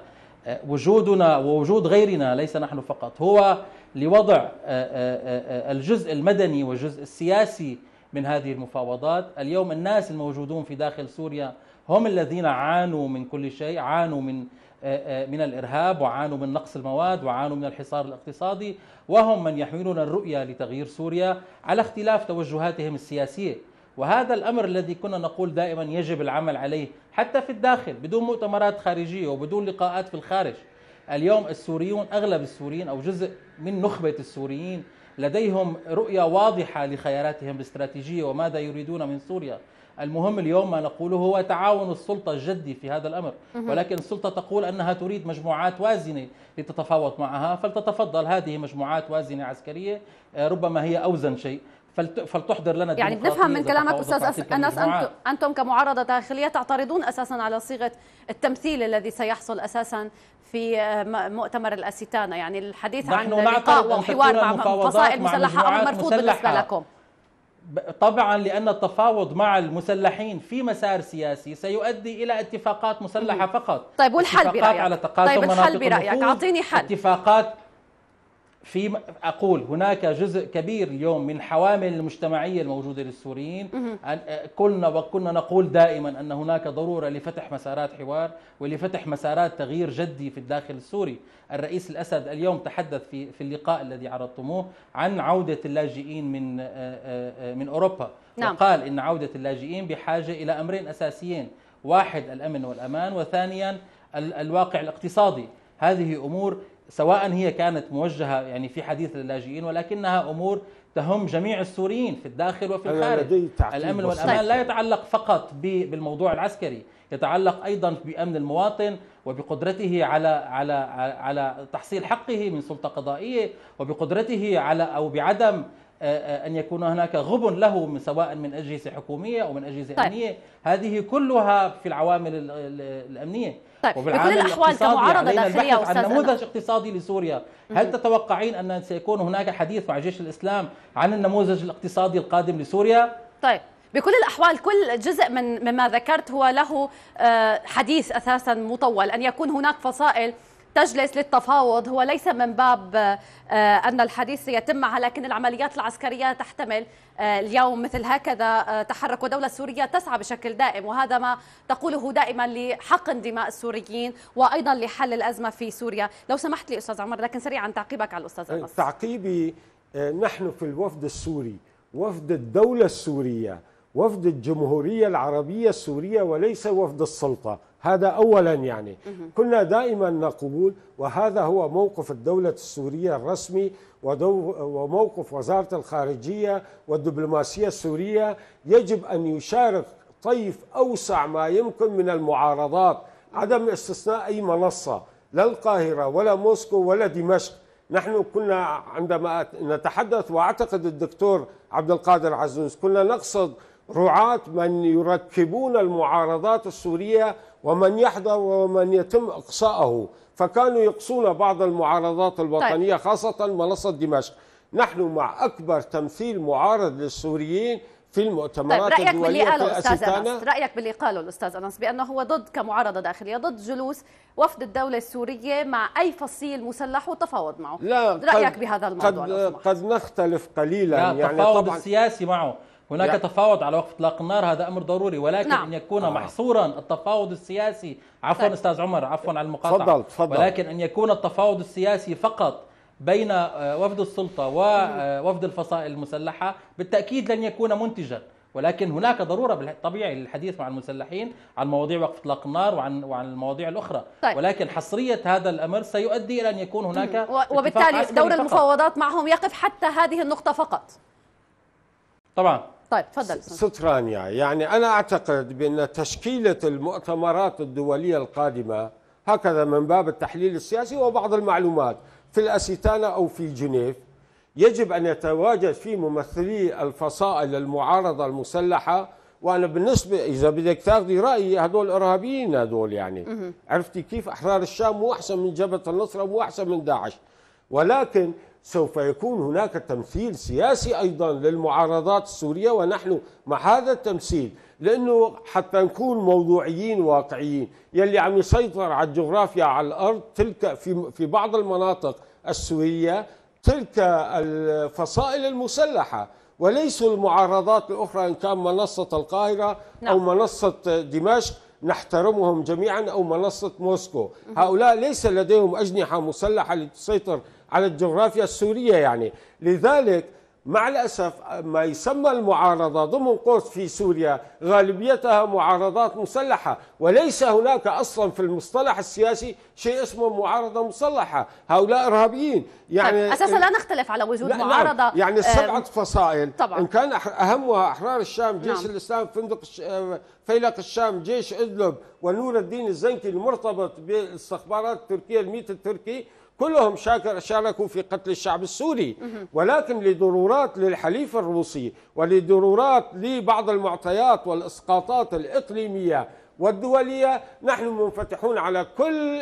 آه، وجودنا ووجود غيرنا ليس نحن فقط هو لوضع آه، الجزء المدني والجزء السياسي من هذه المفاوضات اليوم الناس الموجودون في داخل سوريا هم الذين عانوا من كل شيء عانوا من آه، آه، من الارهاب وعانوا من نقص المواد وعانوا من الحصار الاقتصادي وهم من يحملون الرؤيه لتغيير سوريا على اختلاف توجهاتهم السياسيه وهذا الامر الذي كنا نقول دائما يجب العمل عليه حتى في الداخل بدون مؤتمرات خارجيه وبدون لقاءات في الخارج اليوم السوريون اغلب السوريين او جزء من نخبه السوريين لديهم رؤية واضحة لخياراتهم الاستراتيجية وماذا يريدون من سوريا المهم اليوم ما نقوله هو تعاون السلطة الجدي في هذا الأمر ولكن السلطة تقول أنها تريد مجموعات وازنة لتتفاوض معها فلتتفضل هذه مجموعات وازنة عسكرية آه، ربما هي أوزن شيء فلتحضر لنا يعني بنفهم من كلامك استاذ انس انتم كمعارضه داخليه تعترضون اساسا على صيغه التمثيل الذي سيحصل اساسا في آه، مؤتمر الاسيتانا يعني الحديث عن لقاء وحوار مع فصائل مسلحه امر مرفوض بالنسبه لكم طبعا لان التفاوض مع المسلحين في مسار سياسي سيؤدي الى اتفاقات مسلحه فقط طيب والحل برايك على طيب الحل برايك اعطيني حل اتفاقات في اقول هناك جزء كبير اليوم من حوامل المجتمعيه الموجوده للسوريين كلنا وكنا نقول دائما ان هناك ضروره لفتح مسارات حوار ولفتح مسارات تغيير جدي في الداخل السوري الرئيس الاسد اليوم تحدث في في اللقاء الذي عرضتموه عن عوده اللاجئين من من اوروبا نعم. وقال ان عوده اللاجئين بحاجه الى امرين اساسيين واحد الامن والامان وثانيا الواقع الاقتصادي هذه امور سواء هي كانت موجهه يعني في حديث للاجئين ولكنها امور تهم جميع السوريين في الداخل وفي الخارج الامن والامان لا طيب. يتعلق فقط بالموضوع العسكري يتعلق ايضا بامن المواطن وبقدرته على على على تحصيل حقه من سلطه قضائيه وبقدرته على او بعدم آه، آه، ان يكون هناك غبن له من سواء من اجهزه حكوميه او من اجهزه طيب. امنيه هذه كلها في العوامل الامنيه طيب وفي بكل الاحوال يعني كمعارضه داخليه استاذ نموذج اقتصادي لسوريا هل تتوقعين ان سيكون هناك حديث مع جيش الاسلام عن النموذج الاقتصادي القادم لسوريا طيب بكل الاحوال كل جزء من مما ذكرت هو له آه، حديث اساسا مطول ان يكون هناك فصائل تجلس للتفاوض هو ليس من باب آه، آه، أن الحديث سيتم معها لكن العمليات العسكرية تحتمل آه، اليوم مثل هكذا تحرك ودولة سورية تسعى بشكل دائم وهذا ما تقوله دائما لحقن دماء السوريين وأيضا لحل الأزمة في سوريا لو سمحت لي أستاذ عمر لكن سريعا تعقيبك على الأستاذ أنس تعقيبي نحن في الوفد السوري وفد الدولة السورية وفد الجمهورية العربية السورية وليس وفد السلطة هذا أولا يعني كنا دائما نقول وهذا هو موقف الدولة السورية الرسمي وموقف وزارة الخارجية والدبلوماسية السورية يجب أن يشارك طيف أوسع ما يمكن من المعارضات عدم استثناء أي منصة لا القاهرة ولا موسكو ولا دمشق نحن كنا عندما نتحدث واعتقد الدكتور عبد القادر عزوز كنا نقصد رعاة من يركبون المعارضات السورية ومن يحضر ومن يتم إقصاءه فكانوا يقصون بعض المعارضات طيب. الوطنية خاصة منصة دمشق نحن مع أكبر تمثيل معارض للسوريين في المؤتمرات طيب رأيك الدولية باللي قاله الأستاذ أنس رأيك باللي قاله الأستاذ أنس بأنه هو ضد كمعارضة داخلية ضد جلوس وفد الدولة السورية مع أي فصيل مسلح وتفاوض معه لا رأيك بهذا الموضوع قد, قد نختلف قليلا لا يعني التفاوض السياسي معه هناك يعني تفاوض على وقف اطلاق النار هذا امر ضروري ولكن نعم. ان يكون آه. محصورا التفاوض السياسي عفوا طيب. استاذ عمر عفوا على المقاطعه تفضل تفضل ولكن ان يكون التفاوض السياسي فقط بين آه، وفد السلطه ووفد آه، الفصائل المسلحه بالتاكيد لن يكون منتجا ولكن هناك ضروره بالطبيعي للحديث مع المسلحين عن مواضيع وقف اطلاق النار وعن وعن المواضيع الاخرى طيب. ولكن حصريه هذا الامر سيؤدي الى ان يكون هناك وبالتالي دور المفاوضات معهم يقف حتى هذه النقطه فقط طبعا طيب تفضل سترانيا يعني أنا أعتقد بأن تشكيلة المؤتمرات الدولية القادمة هكذا من باب التحليل السياسي وبعض المعلومات في الأسيتانا أو في جنيف يجب أن يتواجد في ممثلي الفصائل المعارضة المسلحة وأنا بالنسبة إذا بدك تاخذي رأيي هذول إرهابيين هذول يعني عرفتي كيف أحرار الشام مو أحسن من جبهة النصره مو أحسن من داعش ولكن سوف يكون هناك تمثيل سياسي أيضا للمعارضات السورية ونحن مع هذا التمثيل لأنه حتى نكون موضوعيين واقعيين يلي عم يسيطر على الجغرافيا على الأرض تلك في, في بعض المناطق السورية تلك الفصائل المسلحة وليسوا المعارضات الأخرى إن كان منصة القاهرة نعم. أو منصة دمشق نحترمهم جميعا أو منصة موسكو هؤلاء ليس لديهم أجنحة مسلحة لتسيطر على الجغرافيا السورية يعني لذلك مع الأسف ما يسمى المعارضة ضمن قوس في سوريا غالبيتها معارضات مسلحة وليس هناك أصلا في المصطلح السياسي شيء اسمه معارضة مسلحة هؤلاء إرهابيين طيب، يعني أساسا لا نختلف على وجود لا نعم. معارضة نعم. يعني السبعة آه فصائل طبعا. إن كان أهمها أحرار الشام نعم. جيش نعم. الإسلام فندق آه، فيلق الشام جيش إدلب ونور الدين الزنكي المرتبط بالاستخبارات التركية الميت التركي كلهم شاركوا في قتل الشعب السوري ولكن لضرورات للحليف الروسي ولضرورات لبعض المعطيات والإسقاطات الإقليمية والدولية نحن منفتحون على كل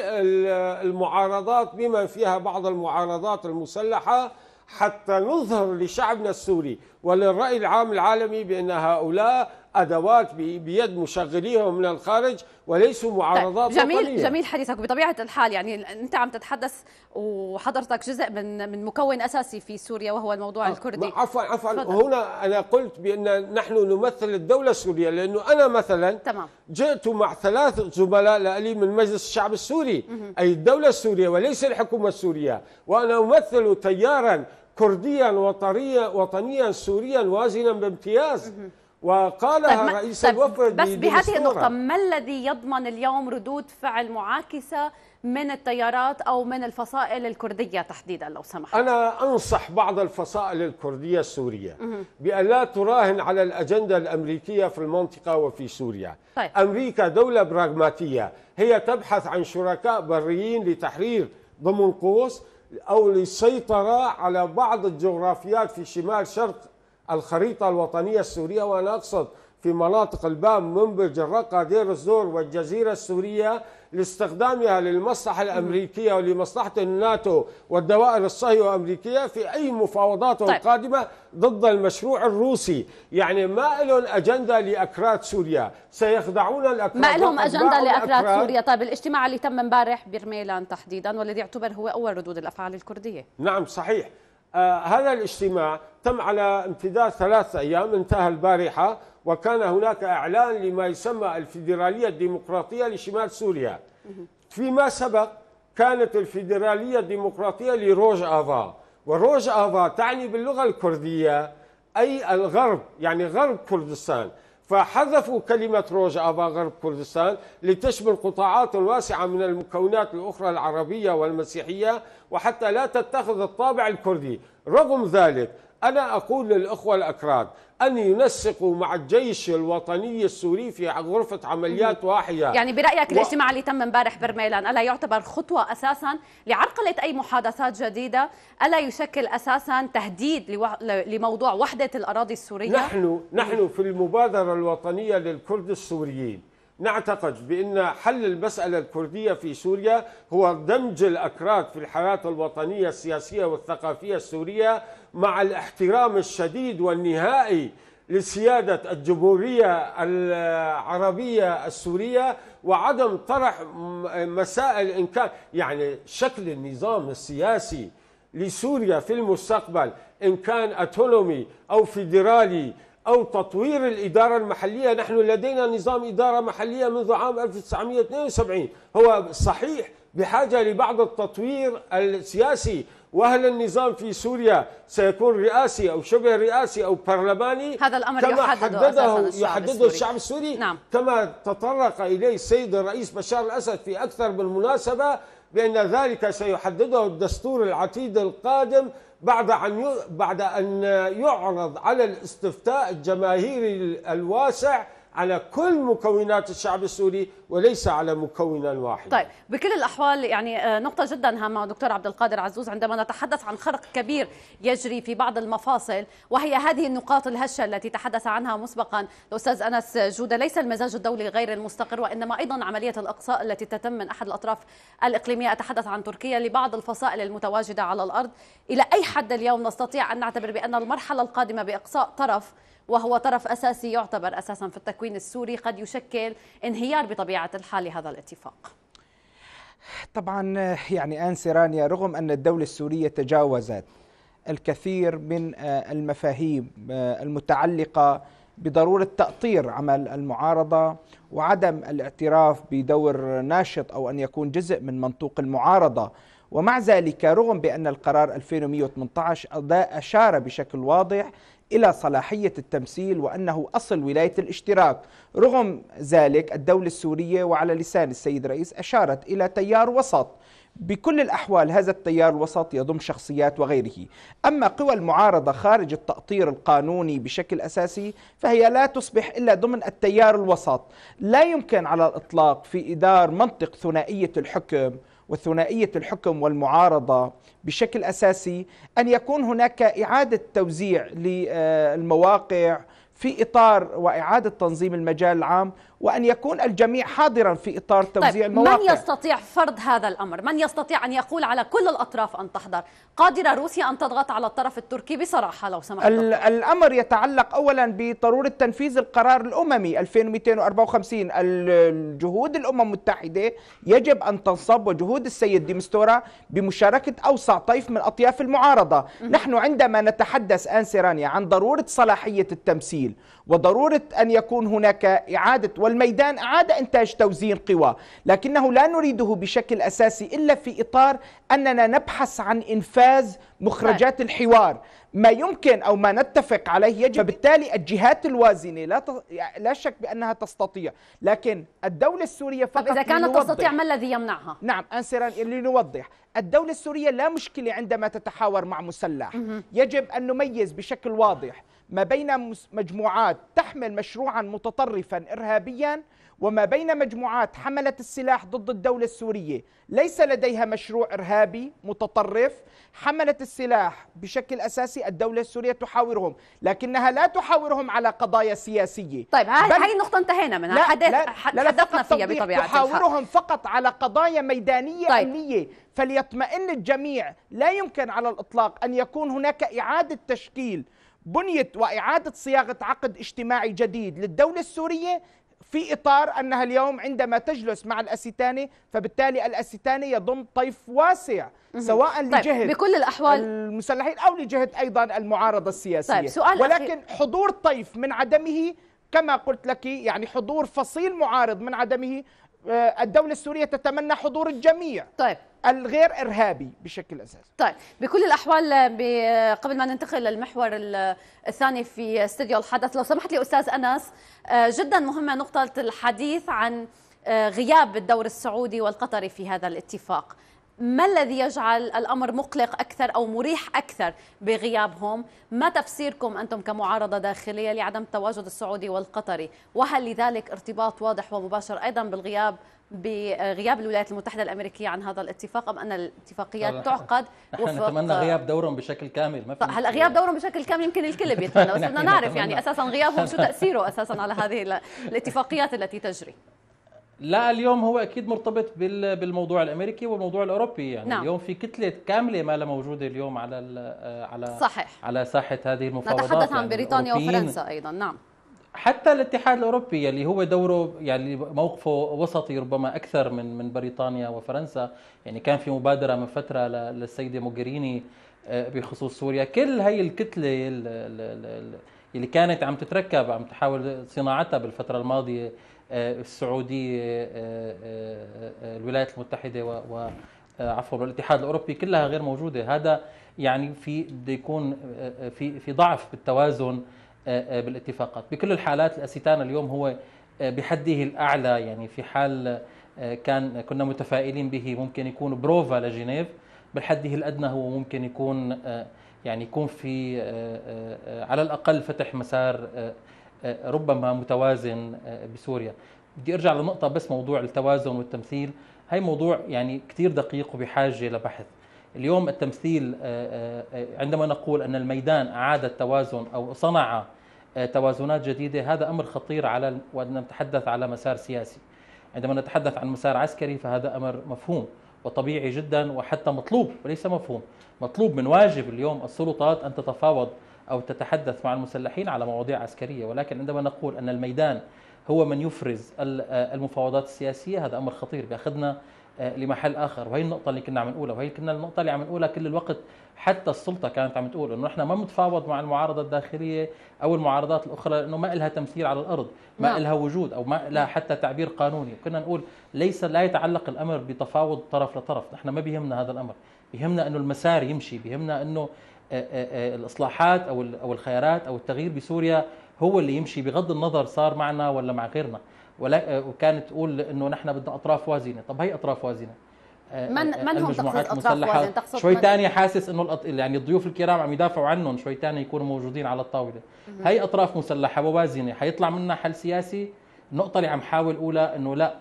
المعارضات بما فيها بعض المعارضات المسلحة حتى نظهر لشعبنا السوري وللرأي العام العالمي بأن هؤلاء أدوات بيد مشغليهم من الخارج وليسوا طيب، معارضات طيب جميل وطنية. جميل حديثك بطبيعة الحال يعني أنت عم تتحدث وحضرتك جزء من من مكون أساسي في سوريا وهو الموضوع آه، الكردي عفوا عفوا هنا أنا قلت بأن نحن نمثل الدولة السورية لأنه أنا مثلا تمام. جئت مع ثلاث زملاء لي من مجلس الشعب السوري مه. أي الدولة السورية وليس الحكومة السورية وأنا أمثل تيارا كرديا وطنيا وطنيا سوريا وازنا بامتياز وقالها طيب رئيس طيب، الوفد بس بهذه النقطة ما الذي يضمن اليوم ردود فعل معاكسة من التيارات أو من الفصائل الكردية تحديدا لو سمحت أنا أنصح بعض الفصائل الكردية السورية بأن لا تراهن على الأجندة الأمريكية في المنطقة وفي سوريا طيب. أمريكا دولة براغماتية هي تبحث عن شركاء بريين لتحرير ضمن قوس أو للسيطرة على بعض الجغرافيات في شمال شرق الخريطة الوطنية السورية وأنا أقصد في مناطق البام منبر جراقة دير الزور والجزيرة السورية لاستخدامها للمصلحة الأمريكية ولمصلحة الناتو والدوائر الصهيونية الأمريكية في أي مفاوضات طيب. قادمة ضد المشروع الروسي يعني ما لهم أجندة لأكراد سوريا سيخدعون الأكراد ما لهم أجندة لأكراد سوريا طيب الاجتماع اللي تم امبارح برميلان تحديدا والذي يعتبر هو أول ردود الأفعال الكردية نعم صحيح آه هذا الاجتماع تم على امتداد ثلاثة أيام انتهى البارحة وكان هناك إعلان لما يسمى الفيدرالية الديمقراطية لشمال سوريا فيما سبق كانت الفيدرالية الديمقراطية لروج أضا وروج أضا تعني باللغة الكردية أي الغرب يعني غرب كردستان فحذفوا كلمة روج أبا غرب كردستان لتشمل قطاعات واسعة من المكونات الأخرى العربية والمسيحية وحتى لا تتخذ الطابع الكردي رغم ذلك أنا أقول للإخوة الأكراد أن ينسقوا مع الجيش الوطني السوري في غرفة عمليات واحدة يعني برأيك و... الاجتماع اللي تم امبارح برميلان ألا يعتبر خطوة أساسا لعرقلة أي محادثات جديدة ألا يشكل أساسا تهديد لو... لموضوع وحدة الأراضي السورية نحن, نحن في المبادرة الوطنية للكرد السوريين نعتقد بأن حل المسألة الكردية في سوريا هو دمج الأكراد في الحياة الوطنية السياسية والثقافية السورية مع الاحترام الشديد والنهائي لسيادة الجمهورية العربية السورية وعدم طرح مسائل إن كان يعني شكل النظام السياسي لسوريا في المستقبل إن كان أتونومي أو فيدرالي أو تطوير الإدارة المحلية نحن لدينا نظام إدارة محلية منذ عام 1972 هو صحيح بحاجة لبعض التطوير السياسي وهل النظام في سوريا سيكون رئاسي أو شبه رئاسي أو برلماني هذا الأمر كما يحدده, حدده يحدده السوري. الشعب السوري نعم. كما تطرق إليه السيد الرئيس بشار الأسد في أكثر من مناسبة بأن ذلك سيحدده الدستور العتيد القادم بعد أن بعد أن يعرض على الاستفتاء الجماهيري الواسع على كل مكونات الشعب السوري وليس على مكونا واحد طيب بكل الأحوال يعني آه، نقطة جدا هامة دكتور عبد القادر عزوز عندما نتحدث عن خرق كبير يجري في بعض المفاصل وهي هذه النقاط الهشة التي تحدث عنها مسبقا الأستاذ أنس جودة ليس المزاج الدولي غير المستقر وإنما أيضا عملية الإقصاء التي تتم من أحد الأطراف الإقليمية أتحدث عن تركيا لبعض الفصائل المتواجدة على الأرض إلى أي حد اليوم نستطيع أن نعتبر بأن المرحلة القادمة بإقصاء طرف وهو طرف أساسي يعتبر أساسا في التكوين السوري قد يشكل انهيار بطبيعة الحال لهذا الاتفاق طبعا يعني آن سيرانيا رغم أن الدولة السورية تجاوزت الكثير من آه، المفاهيم آه، المتعلقة بضرورة تأطير عمل المعارضة وعدم الاعتراف بدور ناشط أو أن يكون جزء من منطوق المعارضة ومع ذلك رغم بأن القرار 2118 أشار بشكل واضح إلى صلاحية التمثيل وأنه أصل ولاية الاشتراك رغم ذلك الدولة السورية وعلى لسان السيد رئيس أشارت إلى تيار وسط بكل الأحوال هذا التيار الوسط يضم شخصيات وغيره أما قوى المعارضة خارج التأطير القانوني بشكل أساسي فهي لا تصبح إلا ضمن التيار الوسط لا يمكن على الإطلاق في إدار منطق ثنائية الحكم وثنائيه الحكم والمعارضه بشكل اساسي ان يكون هناك اعاده توزيع للمواقع في اطار واعاده تنظيم المجال العام وأن يكون الجميع حاضرا في إطار طيب، توزيع طيب المواقع من يستطيع فرض هذا الأمر؟ من يستطيع أن يقول على كل الأطراف أن تحضر؟ قادرة روسيا أن تضغط على الطرف التركي بصراحة لو سمحت الأمر يتعلق أولا بضرورة تنفيذ القرار الأممي 2254 الجهود الأمم المتحدة يجب أن تنصب وجهود السيد ديمستورا بمشاركة أوسع طيف من أطياف المعارضة نحن عندما نتحدث آن سيرانيا عن ضرورة صلاحية التمثيل وضروره ان يكون هناك اعاده والميدان اعاده انتاج توزيع قوى، لكنه لا نريده بشكل اساسي الا في اطار اننا نبحث عن انفاذ مخرجات طيب. الحوار، ما يمكن او ما نتفق عليه يجب فبالتالي الجهات الوازنه لا ت... لا شك بانها تستطيع، لكن الدوله السوريه طيب، فقط اذا كانت لنوضح. تستطيع ما الذي يمنعها؟ نعم انسرا لنوضح، الدوله السوريه لا مشكله عندما تتحاور مع مسلح، يجب ان نميز بشكل واضح ما بين مجموعات تحمل مشروعا متطرفا ارهابيا وما بين مجموعات حملت السلاح ضد الدولة السورية ليس لديها مشروع إرهابي متطرف حملت السلاح بشكل أساسي الدولة السورية تحاورهم لكنها لا تحاورهم على قضايا سياسية طيب هاي النقطة انتهينا منها لا حدث لا حدثنا فيها بطبيعة تحاورهم الحق. فقط على قضايا ميدانية طيب. أمنية فليطمئن الجميع لا يمكن على الإطلاق أن يكون هناك إعادة تشكيل بنية وإعادة صياغة عقد اجتماعي جديد للدولة السورية في إطار أنها اليوم عندما تجلس مع الاسيتاني فبالتالي الاسيتاني يضم طيف واسع سواء طيب بكل الأحوال المسلحين أو لجهه أيضا المعارضة السياسية طيب سؤال ولكن أخي... حضور طيف من عدمه كما قلت لك يعني حضور فصيل معارض من عدمه آه، الدولة السورية تتمنى حضور الجميع طيب الغير ارهابي بشكل اساسي. طيب بكل الاحوال آه، آه، قبل ما ننتقل للمحور آه، الثاني في استديو الحدث لو سمحت لي استاذ انس جدا مهمه نقطه الحديث عن غياب الدور السعودي والقطري في هذا الاتفاق. ما الذي يجعل الامر مقلق اكثر او مريح اكثر بغيابهم؟ ما تفسيركم انتم كمعارضه داخليه لعدم التواجد السعودي والقطري؟ وهل لذلك ارتباط واضح ومباشر ايضا بالغياب بغياب الولايات المتحدة الأمريكية عن هذا الاتفاق أم أن الاتفاقيات تعقد نحن نتمنى غياب دورهم بشكل كامل ما في طيب، هلا غياب دورهم بشكل كامل يمكن الكل بيتمنى بس [laughs] بدنا نعرف يعني أساسا غيابهم شو [laughs] تأثيره أساسا على هذه الاتفاقيات التي تجري لا اليوم هو اكيد مرتبط بالموضوع الامريكي والموضوع الاوروبي يعني نعم. اليوم في كتله كامله ما لا موجوده اليوم على على صحيح. على ساحه هذه المفاوضات نتحدث عن يعني بريطانيا وفرنسا ايضا نعم حتى الاتحاد الاوروبي اللي هو دوره يعني موقفه وسطي ربما اكثر من من بريطانيا وفرنسا يعني كان في مبادره من فتره للسيده موغريني آه، بخصوص سوريا كل هي الكتله اللي كانت عم تتركب عم تحاول صناعتها بالفتره الماضيه آه، السعوديه آه، الولايات المتحده و عفوا الاتحاد الاوروبي كلها غير موجوده هذا يعني في بده يكون في في ضعف بالتوازن آه، آه، بالاتفاقات بكل الحالات الاسيتان اليوم هو آه، بحده الأعلى يعني في حال كان كنا متفائلين به ممكن يكون بروفا لجنيف بالحده الأدنى هو ممكن يكون يعني يكون في على الأقل فتح مسار ربما متوازن بسوريا بدي ارجع لنقطة بس موضوع التوازن والتمثيل هي موضوع يعني كثير دقيق وبحاجة لبحث اليوم التمثيل عندما نقول أن الميدان أعاد التوازن أو صنع توازنات جديدة هذا أمر خطير على نتحدث على مسار سياسي عندما نتحدث عن مسار عسكري فهذا أمر مفهوم وطبيعي جدا وحتى مطلوب وليس مفهوم مطلوب من واجب اليوم السلطات أن تتفاوض أو تتحدث مع المسلحين على مواضيع عسكرية ولكن عندما نقول أن الميدان هو من يفرز المفاوضات السياسية هذا أمر خطير بيأخذنا آه، لمحل اخر وهي النقطه اللي كنا عم نقولها وهي كنا النقطه اللي عم نقولها كل الوقت حتى السلطه كانت عم تقول انه نحن ما بنتفاوض مع المعارضه الداخليه او المعارضات الاخرى لانه ما لها تمثيل على الارض ما نعم. لها وجود او ما لها حتى تعبير قانوني وكنا نقول ليس لا يتعلق الامر بتفاوض طرف لطرف نحن ما بيهمنا هذا الامر بيهمنا انه المسار يمشي بيهمنا انه آه، آه، الاصلاحات او او الخيارات او التغيير بسوريا هو اللي يمشي بغض النظر صار معنا ولا مع غيرنا وكانت تقول انه نحن بدنا اطراف وازنه طب هي اطراف وازنه من من هم آه، آه، تقصد اطراف وازنه تقصد شوي ثاني حاسس انه الأط... يعني الضيوف الكرام عم يدافعوا عنهم شوي ثاني يكونوا موجودين على الطاوله هي اطراف مسلحه ووازنه حيطلع منها حل سياسي النقطه اللي عم حاول اقولها انه لا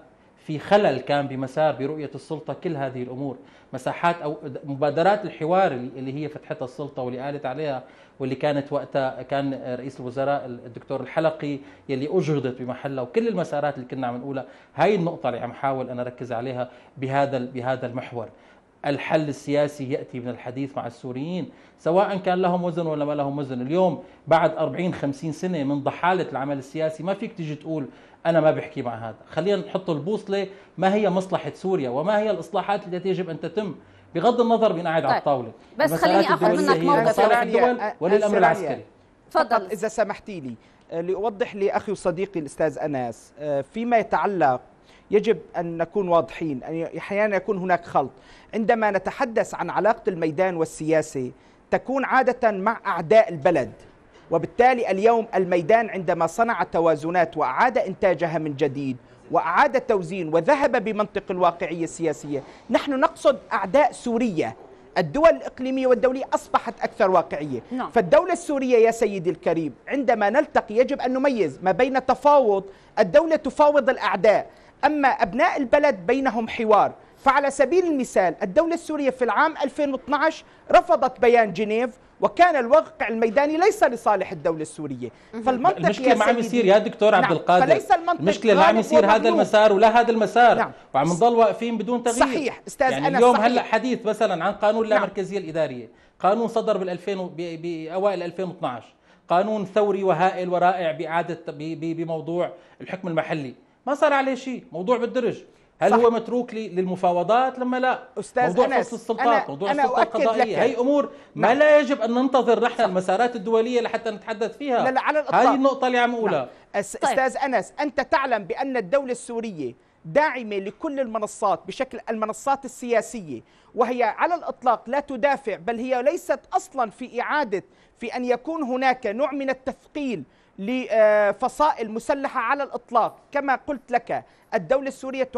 في خلل كان بمسار برؤية السلطة كل هذه الأمور مساحات أو مبادرات الحوار اللي هي فتحتها السلطة واللي قالت عليها واللي كانت وقتها كان رئيس الوزراء الدكتور الحلقي يلي أجهضت بمحلها وكل المسارات اللي كنا عم نقولها هاي النقطة اللي عم حاول أنا أركز عليها بهذا بهذا المحور الحل السياسي ياتي من الحديث مع السوريين سواء كان لهم وزن ولا ما لهم وزن اليوم بعد 40 50 سنه من ضحاله العمل السياسي ما فيك تيجي تقول انا ما بحكي مع هذا خلينا نحط البوصله ما هي مصلحه سوريا وما هي الاصلاحات التي يجب ان تتم بغض النظر مين قاعد طيب. على الطاوله بس خليني اخذ منك موقف الدول وللامر العسكري تفضل اذا سمحتي لي آه، لاوضح لاخي وصديقي الاستاذ انس آه، فيما يتعلق يجب ان نكون واضحين احيانا يكون هناك خلط عندما نتحدث عن علاقه الميدان والسياسه تكون عاده مع اعداء البلد وبالتالي اليوم الميدان عندما صنع توازنات وأعاد إنتاجها من جديد وأعاد التوزين وذهب بمنطق الواقعية السياسية نحن نقصد أعداء سورية الدول الإقليمية والدولية أصبحت أكثر واقعية نعم. فالدولة السورية يا سيدي الكريم عندما نلتقي يجب أن نميز ما بين تفاوض الدولة تفاوض الأعداء أما أبناء البلد بينهم حوار فعلى سبيل المثال الدولة السورية في العام 2012 رفضت بيان جنيف وكان الواقع الميداني ليس لصالح الدولة السورية فالمنطق المشكلة ما عم يصير يا دكتور نعم. عبد القادر فليس المنطق المشكلة ما عم يصير هذا المسار ولا هذا المسار نعم. وعم نضل واقفين بدون تغيير صحيح استاذ يعني أنا اليوم صحيح. هلا حديث مثلا عن قانون اللامركزية نعم. الإدارية قانون صدر بال 2000 بأوائل 2012 قانون ثوري وهائل ورائع بإعادة بموضوع الحكم المحلي ما صار عليه شيء موضوع بالدرج هل صح. هو متروك للمفاوضات لما لا أستاذ موضوع أنس. فصل السلطات أنا موضوع أنا السلطه القضائيه هي أمور ما نعم. لا يجب أن ننتظر نحن صح. المسارات الدولية لحتى نتحدث فيها لا لا على الإطلاق هذه النقطة اللي عم أقولها نعم. طيب. أستاذ أنس أنت تعلم بأن الدولة السورية داعمة لكل المنصات بشكل المنصات السياسية وهي على الإطلاق لا تدافع بل هي ليست أصلا في إعادة في أن يكون هناك نوع من التثقيل لفصائل مسلحة على الإطلاق كما قلت لك الدولة السورية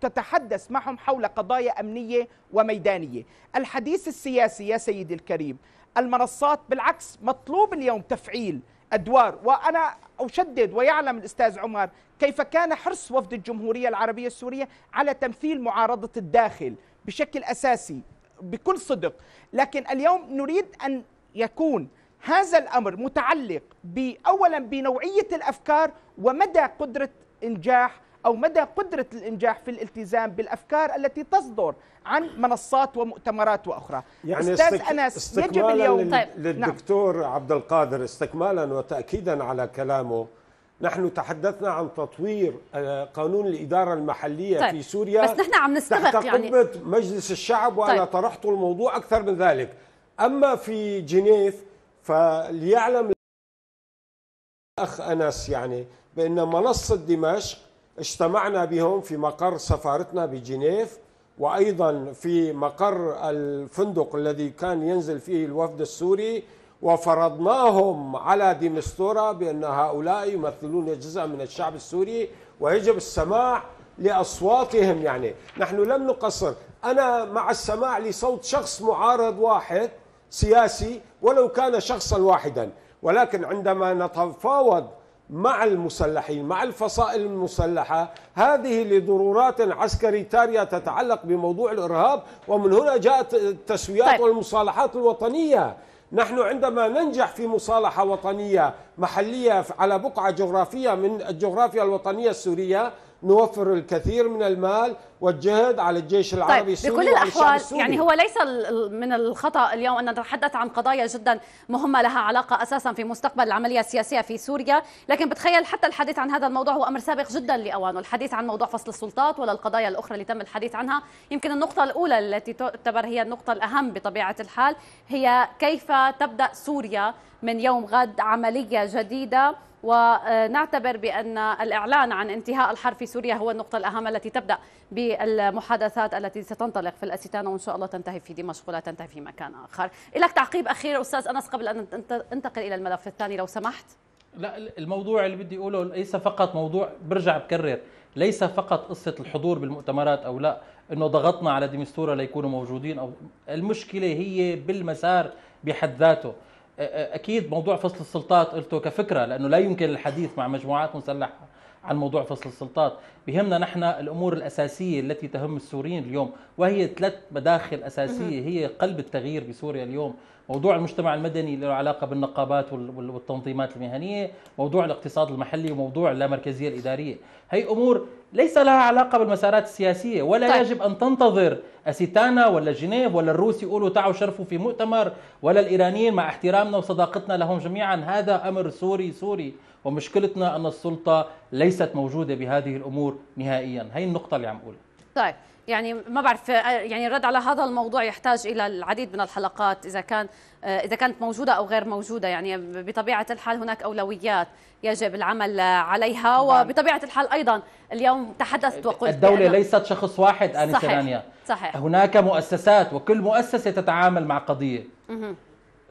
تتحدث معهم حول قضايا أمنية وميدانية الحديث السياسي يا سيدي الكريم المنصات بالعكس مطلوب اليوم تفعيل أدوار وأنا أشدد ويعلم الأستاذ عمر كيف كان حرص وفد الجمهورية العربية السورية على تمثيل معارضة الداخل بشكل أساسي بكل صدق لكن اليوم نريد أن يكون هذا الأمر متعلق أولا بنوعية الأفكار ومدى قدرة إنجاح أو مدى قدرة الإنجاح في الالتزام بالأفكار التي تصدر عن منصات ومؤتمرات وأخرى يعني أستاذ استك... أنس يجب اليوم طيب. نعم. للدكتور نعم. عبد القادر استكمالا وتأكيدا على كلامه نحن تحدثنا عن تطوير آه، قانون الإدارة المحلية طيب. في سوريا بس نحن عم نستبق تحت يعني مجلس الشعب وأنا طيب. طرحت الموضوع أكثر من ذلك أما في جنيف فليعلم الأخ أنس يعني بأن منصة دمشق اجتمعنا بهم في مقر سفارتنا بجنيف وأيضا في مقر الفندق الذي كان ينزل فيه الوفد السوري وفرضناهم على ديمستورا بأن هؤلاء يمثلون جزءا من الشعب السوري ويجب السماع لأصواتهم يعني نحن لم نقصر أنا مع السماع لصوت شخص معارض واحد سياسي ولو كان شخصا واحدا ولكن عندما نتفاوض مع المسلحين مع الفصائل المسلحة هذه لضرورات عسكرية تارية تتعلق بموضوع الإرهاب ومن هنا جاءت التسويات طيب. والمصالحات الوطنية نحن عندما ننجح في مصالحة وطنية محلية على بقعة جغرافية من الجغرافيا الوطنية السورية نوفر الكثير من المال والجهد على الجيش العربي طيب السوري بكل الأحوال يعني هو ليس من الخطأ اليوم أن نتحدث عن قضايا جدا مهمة لها علاقة أساسا في مستقبل العملية السياسية في سوريا لكن بتخيل حتى الحديث عن هذا الموضوع هو أمر سابق جدا لأوانه الحديث عن موضوع فصل السلطات ولا القضايا الأخرى اللي تم الحديث عنها يمكن النقطة الأولى التي تعتبر هي النقطة الأهم بطبيعة الحال هي كيف تبدأ سوريا من يوم غد عملية جديدة ونعتبر بأن الإعلان عن انتهاء الحرب في سوريا هو النقطة الأهم التي تبدأ بالمحادثات التي ستنطلق في الأستانة وإن شاء الله تنتهي في دمشق ولا تنتهي في مكان آخر لك تعقيب أخير أستاذ أنس قبل أن انتقل إلى الملف الثاني لو سمحت لا الموضوع اللي بدي اقوله ليس فقط موضوع برجع بكرر ليس فقط قصه الحضور بالمؤتمرات او لا انه ضغطنا على ديمستورا ليكونوا موجودين او المشكله هي بالمسار بحد ذاته اكيد موضوع فصل السلطات قلته كفكره لانه لا يمكن الحديث مع مجموعات مسلحه عن موضوع فصل السلطات بهمنا نحن الأمور الأساسية التي تهم السوريين اليوم وهي ثلاث مداخل أساسية هي قلب التغيير بسوريا اليوم موضوع المجتمع المدني له علاقة بالنقابات والتنظيمات المهنية موضوع الاقتصاد المحلي وموضوع اللامركزية الإدارية هي أمور ليس لها علاقة بالمسارات السياسية ولا طيب. يجب أن تنتظر أسيتانا ولا جنيف ولا الروس يقولوا تعوا شرفوا في مؤتمر ولا الإيرانيين مع احترامنا وصداقتنا لهم جميعا هذا أمر سوري سوري ومشكلتنا أن السلطة ليست موجودة بهذه الأمور نهائيا هي النقطة اللي عم أقولها طيب يعني ما بعرف يعني الرد على هذا الموضوع يحتاج الى العديد من الحلقات اذا كان اذا كانت موجوده او غير موجوده يعني بطبيعه الحال هناك اولويات يجب العمل عليها نعم. وبطبيعه الحال ايضا اليوم تحدثت وقلت الدوله ليست شخص واحد انسه صحيح. صحيح هناك مؤسسات وكل مؤسسه تتعامل مع قضيه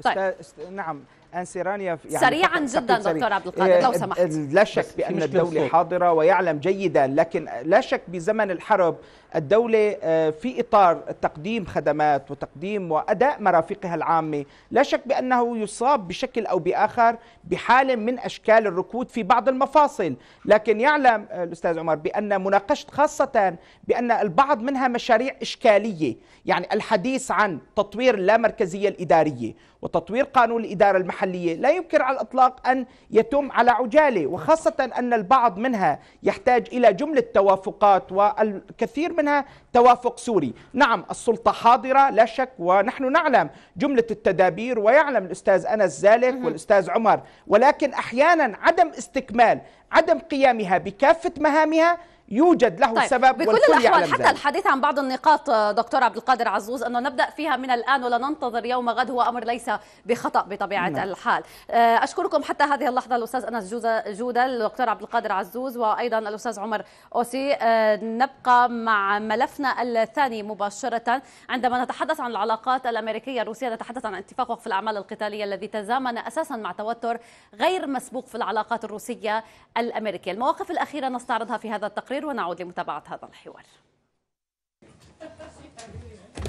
طيب. استاذ نعم انسيرانيا يعني سريعا جدا دكتور عبد القادر لو إيه، سمحت إيه، لا شك بان الدوله حاضره ويعلم جيدا لكن لا شك بزمن الحرب الدوله آه، في اطار تقديم خدمات وتقديم واداء مرافقها العامه لا شك بانه يصاب بشكل او باخر بحاله من اشكال الركود في بعض المفاصل لكن يعلم آه، الاستاذ عمر بان مناقشه خاصه بان البعض منها مشاريع اشكاليه يعني الحديث عن تطوير اللامركزيه الاداريه وتطوير قانون الإدارة المحلية لا يمكن على الإطلاق أن يتم على عجالة وخاصة أن البعض منها يحتاج إلى جملة توافقات والكثير منها توافق سوري نعم السلطة حاضرة لا شك ونحن نعلم جملة التدابير ويعلم الأستاذ أنس زالك والأستاذ عمر ولكن أحيانا عدم استكمال عدم قيامها بكافة مهامها يوجد له طيب سبب بكل والكل يعلم ذلك. حتى الحديث عن بعض النقاط دكتور عبد القادر عزوز انه نبدا فيها من الان ولا ننتظر يوم غد هو امر ليس بخطا بطبيعه نعم. الحال آه، اشكركم حتى هذه اللحظه الاستاذ انس جوده الدكتور عبد القادر عزوز وايضا الاستاذ عمر اوسي آه، نبقى مع ملفنا الثاني مباشره عندما نتحدث عن العلاقات الامريكيه الروسيه نتحدث عن اتفاق وقف الاعمال القتاليه الذي تزامن اساسا مع توتر غير مسبوق في العلاقات الروسيه الامريكيه المواقف الاخيره نستعرضها في هذا التقرير القرير ونعود لمتابعة هذا الحوار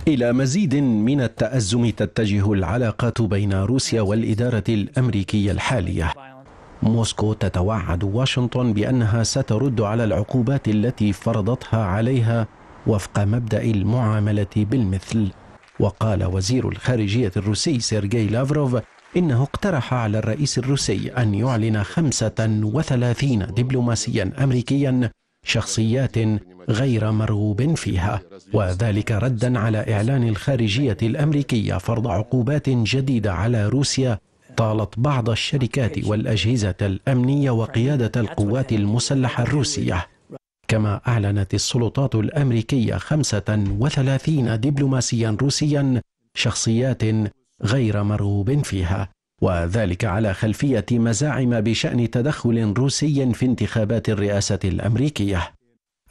إلى مزيد من التأزم تتجه العلاقات بين روسيا والإدارة الأمريكية الحالية موسكو تتوعد واشنطن بأنها سترد على العقوبات التي فرضتها عليها وفق مبدأ المعاملة بالمثل وقال وزير الخارجية الروسي سيرجي لافروف إنه اقترح على الرئيس الروسي أن يعلن 35 دبلوماسيا أمريكيا شخصيات غير مرغوب فيها وذلك ردا على اعلان الخارجيه الامريكيه فرض عقوبات جديده على روسيا طالت بعض الشركات والاجهزه الامنيه وقياده القوات المسلحه الروسيه كما اعلنت السلطات الامريكيه 35 دبلوماسيا روسيا شخصيات غير مرغوب فيها وذلك على خلفية مزاعم بشأن تدخل روسي في انتخابات الرئاسة الأمريكية.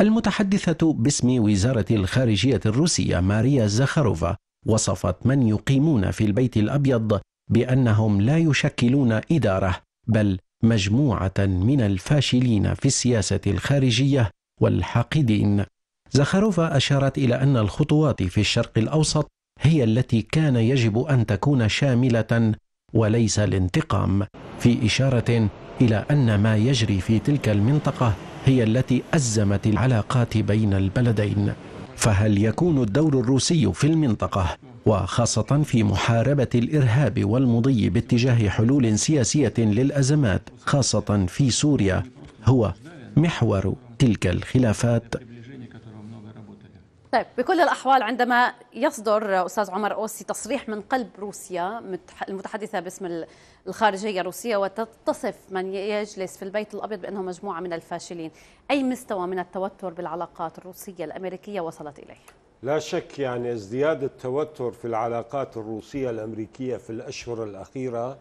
المتحدثة باسم وزارة الخارجية الروسية ماريا زخاروفا وصفت من يقيمون في البيت الأبيض بأنهم لا يشكلون إدارة بل مجموعة من الفاشلين في السياسة الخارجية والحاقدين. زخاروفا أشارت إلى أن الخطوات في الشرق الأوسط هي التي كان يجب أن تكون شاملة وليس الانتقام في إشارة إلى أن ما يجري في تلك المنطقة هي التي أزمت العلاقات بين البلدين فهل يكون الدور الروسي في المنطقة وخاصة في محاربة الإرهاب والمضي باتجاه حلول سياسية للأزمات خاصة في سوريا هو محور تلك الخلافات طيب بكل الأحوال عندما يصدر أستاذ عمر أوسي تصريح من قلب روسيا المتحدثة باسم الخارجية الروسية وتتصف من يجلس في البيت الأبيض بأنه مجموعة من الفاشلين أي مستوى من التوتر بالعلاقات الروسية الأمريكية وصلت إليه؟ لا شك يعني ازدياد التوتر في العلاقات الروسية الأمريكية في الأشهر الأخيرة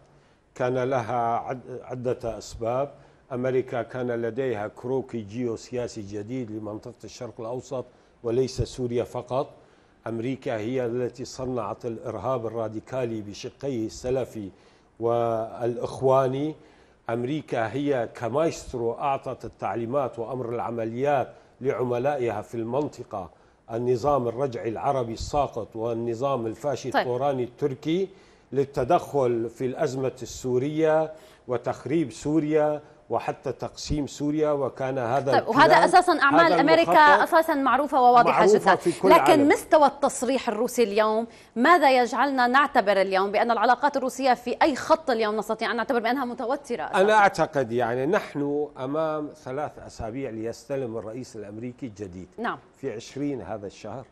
كان لها عدة أسباب أمريكا كان لديها كروكي جيوسياسي جديد لمنطقة الشرق الأوسط وليس سوريا فقط أمريكا هي التي صنعت الإرهاب الراديكالي بشقيه السلفي والإخواني أمريكا هي كمايسترو أعطت التعليمات وأمر العمليات لعملائها في المنطقة النظام الرجعي العربي الساقط والنظام الفاشي طيب. الطوراني التركي للتدخل في الأزمة السورية وتخريب سوريا وحتى تقسيم سوريا وكان هذا طيب وهذا اساسا اعمال هذا امريكا اساسا معروفه وواضحه معروفة جدا في كل لكن عالم. مستوى التصريح الروسي اليوم ماذا يجعلنا نعتبر اليوم بان العلاقات الروسيه في اي خط اليوم نستطيع ان نعتبر بانها متوتره أساساً. انا اعتقد يعني نحن امام ثلاث اسابيع ليستلم الرئيس الامريكي الجديد نعم في 20 هذا الشهر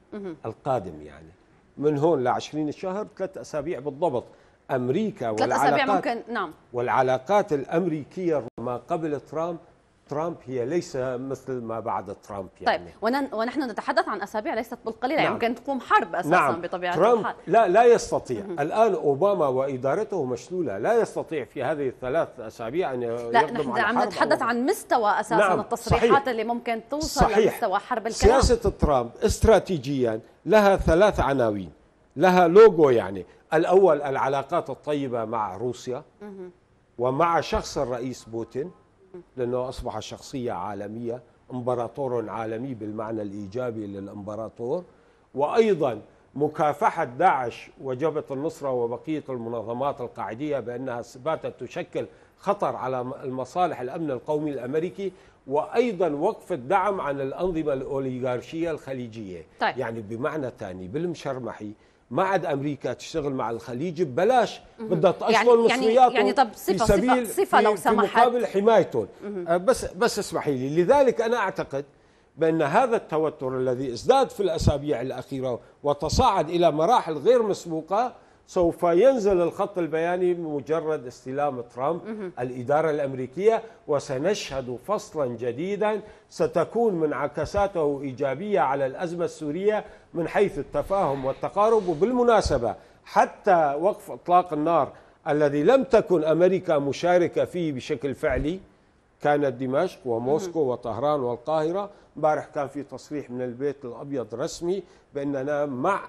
القادم يعني من هون ل 20 الشهر ثلاث اسابيع بالضبط امريكا والعلاقات ممكن نعم والعلاقات الامريكيه ما قبل ترامب ترامب هي ليس مثل ما بعد ترامب يعني طيب ونحن نتحدث عن اسابيع ليست بالقليله يعني نعم. يمكن تقوم حرب اساسا نعم. بطبيعه ترامب الحال لا لا يستطيع الان اوباما وادارته مشلوله لا يستطيع في هذه الثلاث اسابيع ان لا نحن عم نتحدث أو... عن مستوى اساسا نعم. التصريحات صحيح. اللي ممكن توصل صحيح. لمستوى حرب الكلام سياسه ترامب استراتيجيا لها ثلاث عناوين لها لوجو يعني الأول العلاقات الطيبة مع روسيا ومع شخص الرئيس بوتين لأنه أصبح شخصية عالمية امبراطور عالمي بالمعنى الإيجابي للامبراطور وأيضا مكافحة داعش وجبهة النصرة وبقية المنظمات القاعدية بأنها باتت تشكل خطر على المصالح الأمن القومي الأمريكي وأيضا وقف الدعم عن الأنظمة الأوليغارشية الخليجية طيب. يعني بمعنى ثاني بالمشرمحي ما عاد امريكا تشتغل مع الخليج ببلاش بدها تاشغل يعني- يعني- مصريات يعني طب صفه صفه, في لو سمحت مقابل حمايتهم أه، بس بس اسمحي لي لذلك انا اعتقد بأن هذا التوتر الذي ازداد في الأسابيع الأخيرة وتصاعد إلى مراحل غير مسبوقة سوف ينزل الخط البياني بمجرد استلام ترامب الإدارة الأمريكية وسنشهد فصلا جديدا ستكون منعكساته إيجابية على الأزمة السورية من حيث التفاهم والتقارب وبالمناسبة حتى وقف إطلاق النار الذي لم تكن أمريكا مشاركة فيه بشكل فعلي كانت دمشق وموسكو وطهران والقاهرة امبارح كان في تصريح من البيت الأبيض رسمي بأننا مع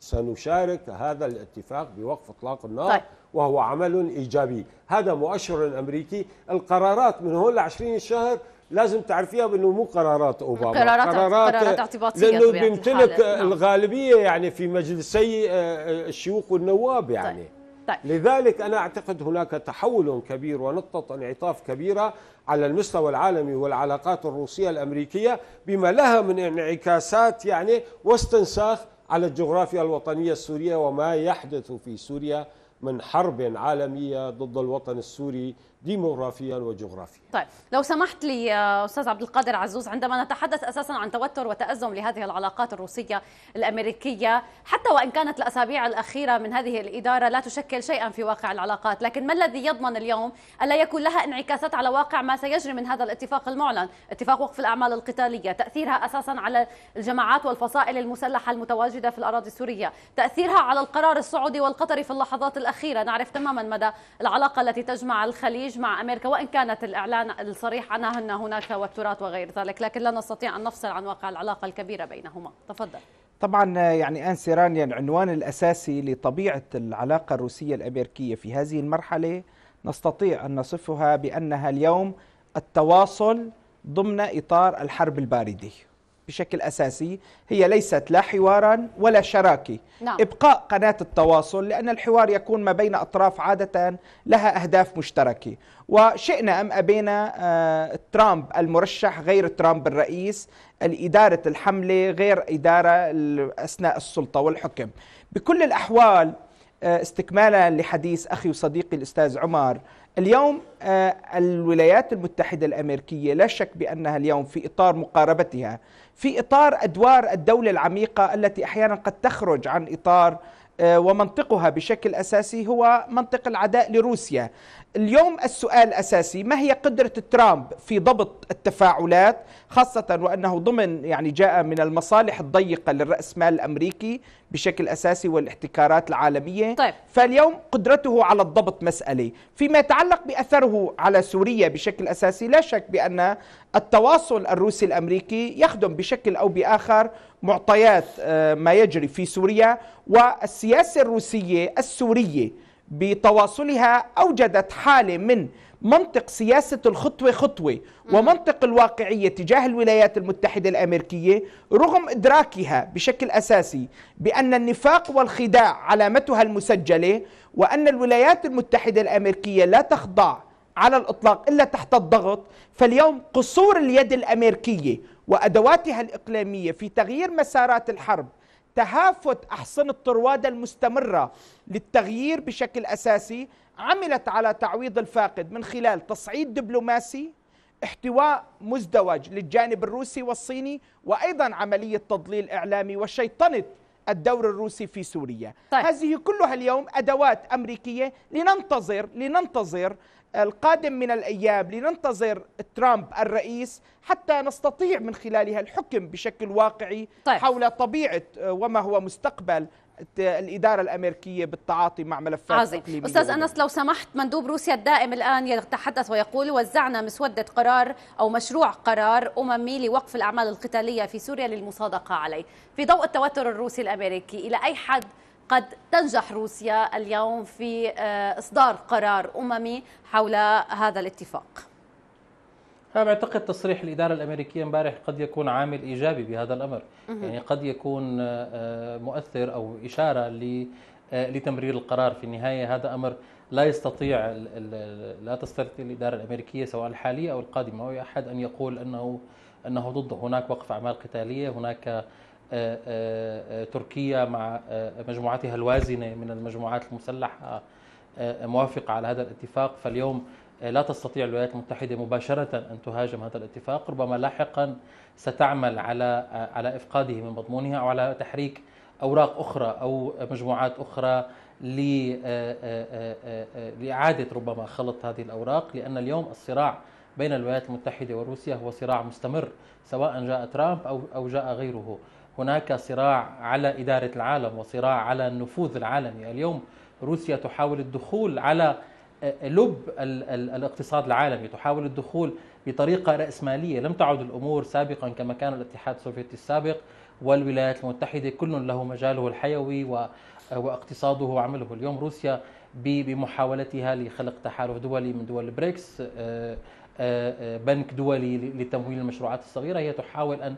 سنشارك هذا الاتفاق بوقف اطلاق النار طيب. وهو عمل ايجابي هذا مؤشر امريكي القرارات من هون ل 20 شهر لازم تعرفيها بانه مو قرارات اوباما قرارات قرارات, قرارات اعتباطيه لانه بيمتلك نعم. الغالبيه يعني في مجلسي آه، الشيوخ والنواب يعني طيب. طيب. لذلك أنا أعتقد هناك تحول كبير ونقطة انعطاف كبيرة على المستوى العالمي والعلاقات الروسية الأمريكية بما لها من انعكاسات يعني واستنساخ على الجغرافيا الوطنية السورية وما يحدث في سوريا من حرب عالمية ضد الوطن السوري ديموغرافيا وجغرافيا طيب لو سمحت لي آه، استاذ عبد القادر عزوز عندما نتحدث اساسا عن توتر وتازم لهذه العلاقات الروسيه الامريكيه حتى وان كانت الاسابيع الاخيره من هذه الاداره لا تشكل شيئا في واقع العلاقات لكن ما الذي يضمن اليوم الا يكون لها انعكاسات على واقع ما سيجري من هذا الاتفاق المعلن اتفاق وقف الاعمال القتاليه تاثيرها اساسا على الجماعات والفصائل المسلحه المتواجده في الاراضي السوريه تاثيرها على القرار السعودي والقطري في اللحظات الاخيره نعرف تماما مدى العلاقه التي تجمع الخليج مع امريكا وان كانت الاعلان الصريح عنها ان هناك توترات وغير ذلك لكن لا نستطيع ان نفصل عن واقع العلاقه الكبيره بينهما تفضل طبعا يعني أنسي رانيا العنوان الأساسي لطبيعة العلاقة الروسية الأمريكية في هذه المرحلة نستطيع أن نصفها بأنها اليوم التواصل ضمن إطار الحرب الباردة بشكل أساسي هي ليست لا حوارا ولا شراكي نعم. إبقاء قناة التواصل لأن الحوار يكون ما بين أطراف عادة لها أهداف مشتركة وشئنا أم أبينا آه، ترامب المرشح غير ترامب الرئيس الإدارة الحملة غير إدارة أثناء السلطة والحكم بكل الأحوال آه، استكمالا لحديث أخي وصديقي الأستاذ عمر اليوم آه، الولايات المتحدة الأمريكية لا شك بأنها اليوم في إطار مقاربتها في اطار ادوار الدوله العميقه التي احيانا قد تخرج عن اطار آه، ومنطقها بشكل اساسي هو منطق العداء لروسيا. اليوم السؤال الاساسي ما هي قدره ترامب في ضبط التفاعلات خاصه وانه ضمن يعني جاء من المصالح الضيقه للراس مال الامريكي بشكل اساسي والاحتكارات العالميه طيب. فاليوم قدرته على الضبط مساله فيما يتعلق باثره على سوريا بشكل اساسي لا شك بان التواصل الروسي الامريكي يخدم بشكل او باخر معطيات آه، ما يجري في سوريا والسياسه الروسيه السوريه بتواصلها اوجدت حاله من منطق سياسة الخطوة خطوة ومنطق الواقعية تجاه الولايات المتحدة الأمريكية رغم إدراكها بشكل أساسي بأن النفاق والخداع علامتها المسجلة وأن الولايات المتحدة الأمريكية لا تخضع على الاطلاق الا تحت الضغط فاليوم قصور اليد الامريكيه وادواتها الاقليميه في تغيير مسارات الحرب تهافت احصنه طرواده المستمره للتغيير بشكل اساسي عملت على تعويض الفاقد من خلال تصعيد دبلوماسي احتواء مزدوج للجانب الروسي والصيني وايضا عمليه تضليل اعلامي وشيطنه الدور الروسي في سوريا طيب. هذه كلها اليوم ادوات امريكيه لننتظر لننتظر القادم من الأيام لننتظر ترامب الرئيس حتى نستطيع من خلالها الحكم بشكل واقعي طيب. حول طبيعة وما هو مستقبل الإدارة الأمريكية بالتعاطي مع ملفات عظيم إقليمية أستاذ أنس لو سمحت مندوب روسيا الدائم الآن يتحدث ويقول وزعنا مسودة قرار أو مشروع قرار أممي لوقف الأعمال القتالية في سوريا للمصادقة عليه في ضوء التوتر الروسي الأمريكي إلى أي حد قد تنجح روسيا اليوم في آه، إصدار قرار أممي حول هذا الاتفاق أنا بعتقد تصريح الإدارة الأمريكية امبارح قد يكون عامل إيجابي بهذا الأمر يعني قد يكون آه، آه، مؤثر أو إشارة لتمرير القرار في النهاية هذا أمر لا يستطيع لا تستطيع الإدارة الأمريكية سواء الحالية أو القادمة أو أحد أن يقول أنه أنه ضد هناك وقف أعمال قتالية هناك آه، آه، آه، تركيا مع مجموعتها الوازنة من المجموعات المسلحة موافقة على هذا الاتفاق فاليوم لا تستطيع الولايات المتحدة مباشرة أن تهاجم هذا الاتفاق ربما لاحقا ستعمل على على إفقاده من مضمونها أو على تحريك أوراق أخرى أو مجموعات أخرى لإعادة ربما خلط هذه الأوراق لأن اليوم الصراع بين الولايات المتحدة وروسيا هو صراع مستمر سواء جاء ترامب أو أو جاء غيره هناك صراع على إدارة العالم وصراع على النفوذ العالمي يعني اليوم روسيا تحاول الدخول على آه، آه، لب الاقتصاد العالمي تحاول الدخول بطريقة رأسمالية لم تعد الأمور سابقا كما كان الاتحاد السوفيتي السابق والولايات المتحدة كل له مجاله الحيوي آه، واقتصاده وعمله اليوم روسيا بمحاولتها لخلق تحالف دولي من دول البريكس بنك دولي لتمويل المشروعات الصغيرة هي تحاول أن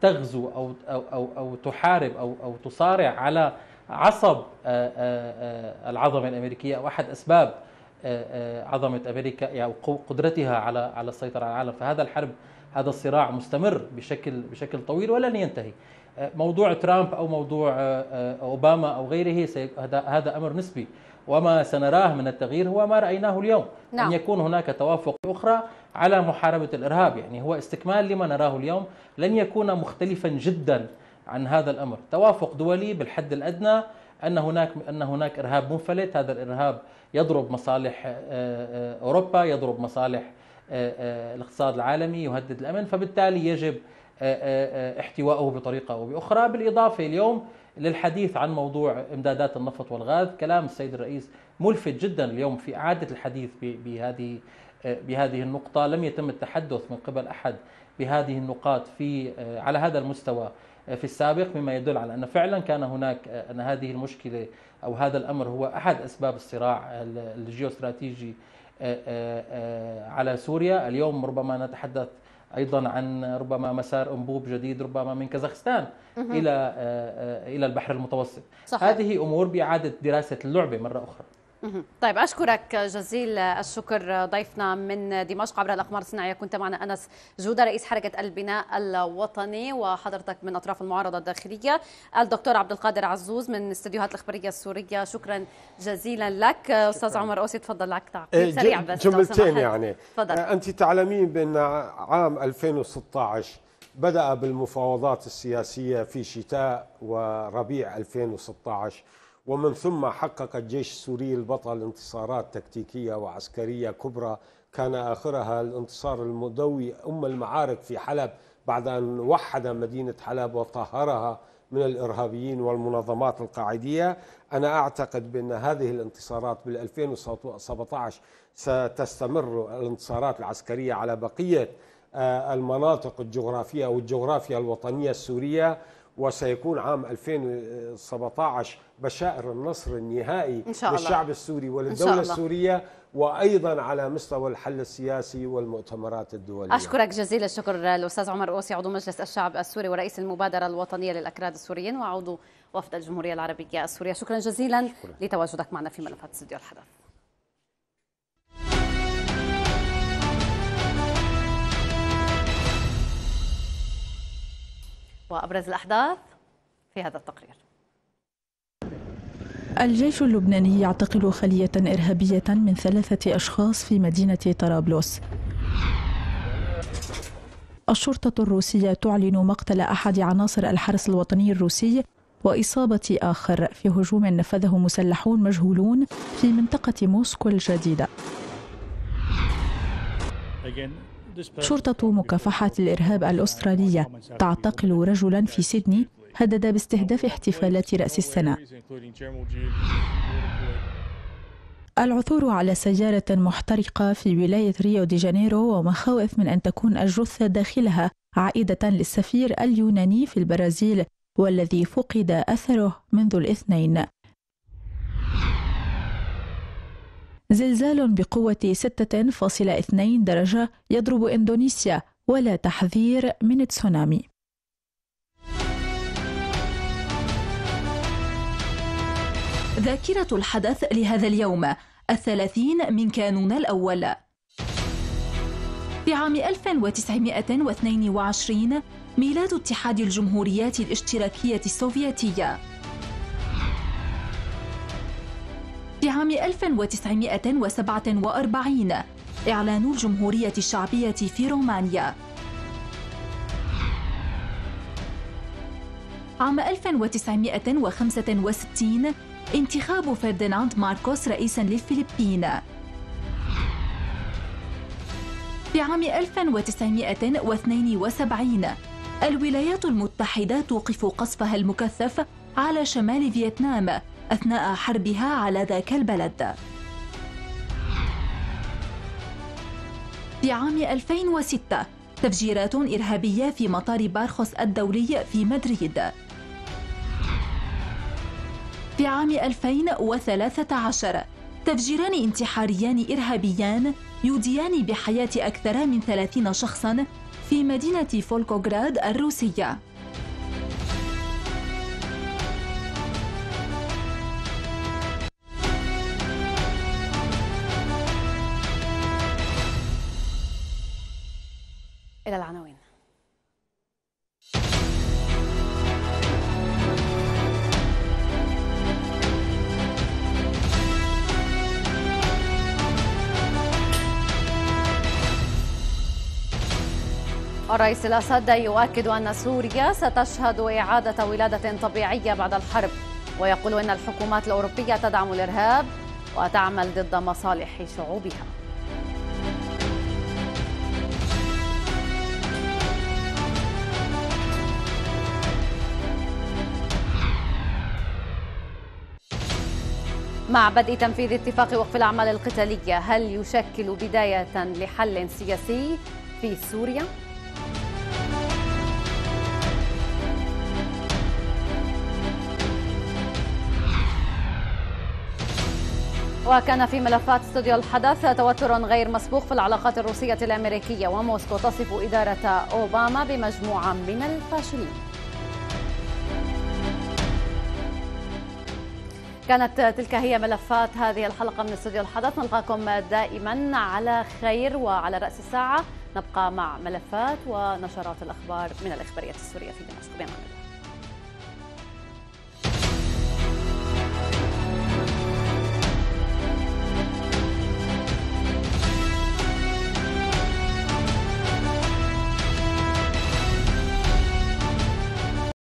تغزو او او او, أو تحارب او او تصارع على عصب آه، آه، آه، العظمه الامريكيه او احد اسباب عظمه امريكا او يعني قدرتها على على السيطره على العالم فهذا الحرب هذا الصراع مستمر بشكل بشكل طويل ولن ينتهي موضوع ترامب او موضوع اوباما او غيره هذا امر نسبي وما سنراه من التغيير هو ما رايناه اليوم نعم. ان يكون هناك توافق اخرى على محاربة الإرهاب يعني هو استكمال لما نراه اليوم لن يكون مختلفا جدا عن هذا الأمر توافق دولي بالحد الأدنى أن هناك أن هناك إرهاب منفلت هذا الإرهاب يضرب مصالح آه، آه، أوروبا يضرب مصالح آه، الاقتصاد العالمي يهدد الأمن فبالتالي يجب احتوائه بطريقة أو بأخرى بالإضافة اليوم للحديث عن موضوع امدادات النفط والغاز كلام السيد الرئيس ملفت جدا اليوم في اعاده الحديث بهذه آه، بهذه النقطة لم يتم التحدث من قبل أحد بهذه النقاط في آه، على هذا المستوى آه، في السابق مما يدل على أن فعلا كان هناك أن هذه المشكلة أو هذا الأمر هو أحد أسباب الصراع الجيوستراتيجي على سوريا اليوم ربما نتحدث ايضا عن ربما مسار انبوب جديد ربما من كازاخستان الى الى البحر المتوسط صحيح. هذه امور باعاده دراسه اللعبه مره اخرى طيب اشكرك جزيل الشكر ضيفنا من دمشق عبر الاقمار الصناعيه كنت معنا انس جوده رئيس حركه البناء الوطني وحضرتك من اطراف المعارضه الداخليه الدكتور عبد القادر عزوز من استديوهات الاخباريه السوريه شكرا جزيلا لك استاذ عمر اوسي تفضل لك تعقيب إيه، سريع بس جملتين يعني فضل. آه، انت تعلمين بان عام 2016 بدا بالمفاوضات السياسيه في شتاء وربيع 2016 ومن ثم حقق الجيش السوري البطل انتصارات تكتيكية وعسكرية كبرى كان آخرها الانتصار المدوي أم المعارك في حلب بعد أن وحد مدينة حلب وطهرها من الإرهابيين والمنظمات القاعدية أنا أعتقد بأن هذه الانتصارات بال 2017 ستستمر الانتصارات العسكرية على بقية آه، المناطق الجغرافية أو الجغرافيا الوطنية السورية وسيكون عام 2017 بشائر النصر النهائي إن شاء الله. للشعب السوري وللدولة إن شاء الله. السورية وأيضا على مستوى الحل السياسي والمؤتمرات الدولية أشكرك جزيل الشكر الأستاذ عمر أوسي عضو مجلس الشعب السوري ورئيس المبادرة الوطنية للأكراد السوريين وعضو وفد الجمهورية العربية السورية شكرا جزيلا شكرا. لتواجدك معنا في ملفات استوديو الحدث وأبرز الأحداث في هذا التقرير الجيش اللبناني يعتقل خلية إرهابية من ثلاثة أشخاص في مدينة طرابلس الشرطة الروسية تعلن مقتل أحد عناصر الحرس الوطني الروسي وإصابة آخر في هجوم نفذه مسلحون مجهولون في منطقة موسكو الجديدة شرطة مكافحة الإرهاب الأسترالية تعتقل رجلا في سيدني هدد باستهداف احتفالات رأس السنة العثور على سيارة محترقة في ولاية ريو دي جانيرو ومخاوف من أن تكون الجثة داخلها عائدة للسفير اليوناني في البرازيل والذي فقد أثره منذ الاثنين زلزال بقوة 6.2 درجة يضرب إندونيسيا ولا تحذير من تسونامي ذاكرة الحدث لهذا اليوم الثلاثين من كانون الأول في عام 1922 ميلاد اتحاد الجمهوريات الاشتراكية السوفيتية في عام 1947 إعلان الجمهورية الشعبية في رومانيا عام 1965 انتخاب فرديناند ماركوس رئيسا للفلبين في عام 1972 الولايات المتحدة توقف قصفها المكثف على شمال فيتنام أثناء حربها على ذاك البلد في عام 2006 تفجيرات إرهابية في مطار بارخوس الدولي في مدريد في عام 2013 تفجيران انتحاريان إرهابيان يوديان بحياة أكثر من 30 شخصاً في مدينة فولكوغراد الروسية إلى العناوين الرئيس الأسد يؤكد أن سوريا ستشهد إعادة ولادة طبيعية بعد الحرب ويقول أن الحكومات الأوروبية تدعم الإرهاب وتعمل ضد مصالح شعوبها مع بدء تنفيذ اتفاق وقف الأعمال القتالية هل يشكل بداية لحل سياسي في سوريا؟ وكان في ملفات استوديو الحدث توتر غير مسبوق في العلاقات الروسية الأمريكية وموسكو تصف إدارة أوباما بمجموعة من الفاشلين كانت تلك هي ملفات هذه الحلقة من استوديو الحدث نلقاكم دائما على خير وعلى رأس الساعة نبقى مع ملفات ونشرات الأخبار من الإخبارية السورية في دمشق بين الله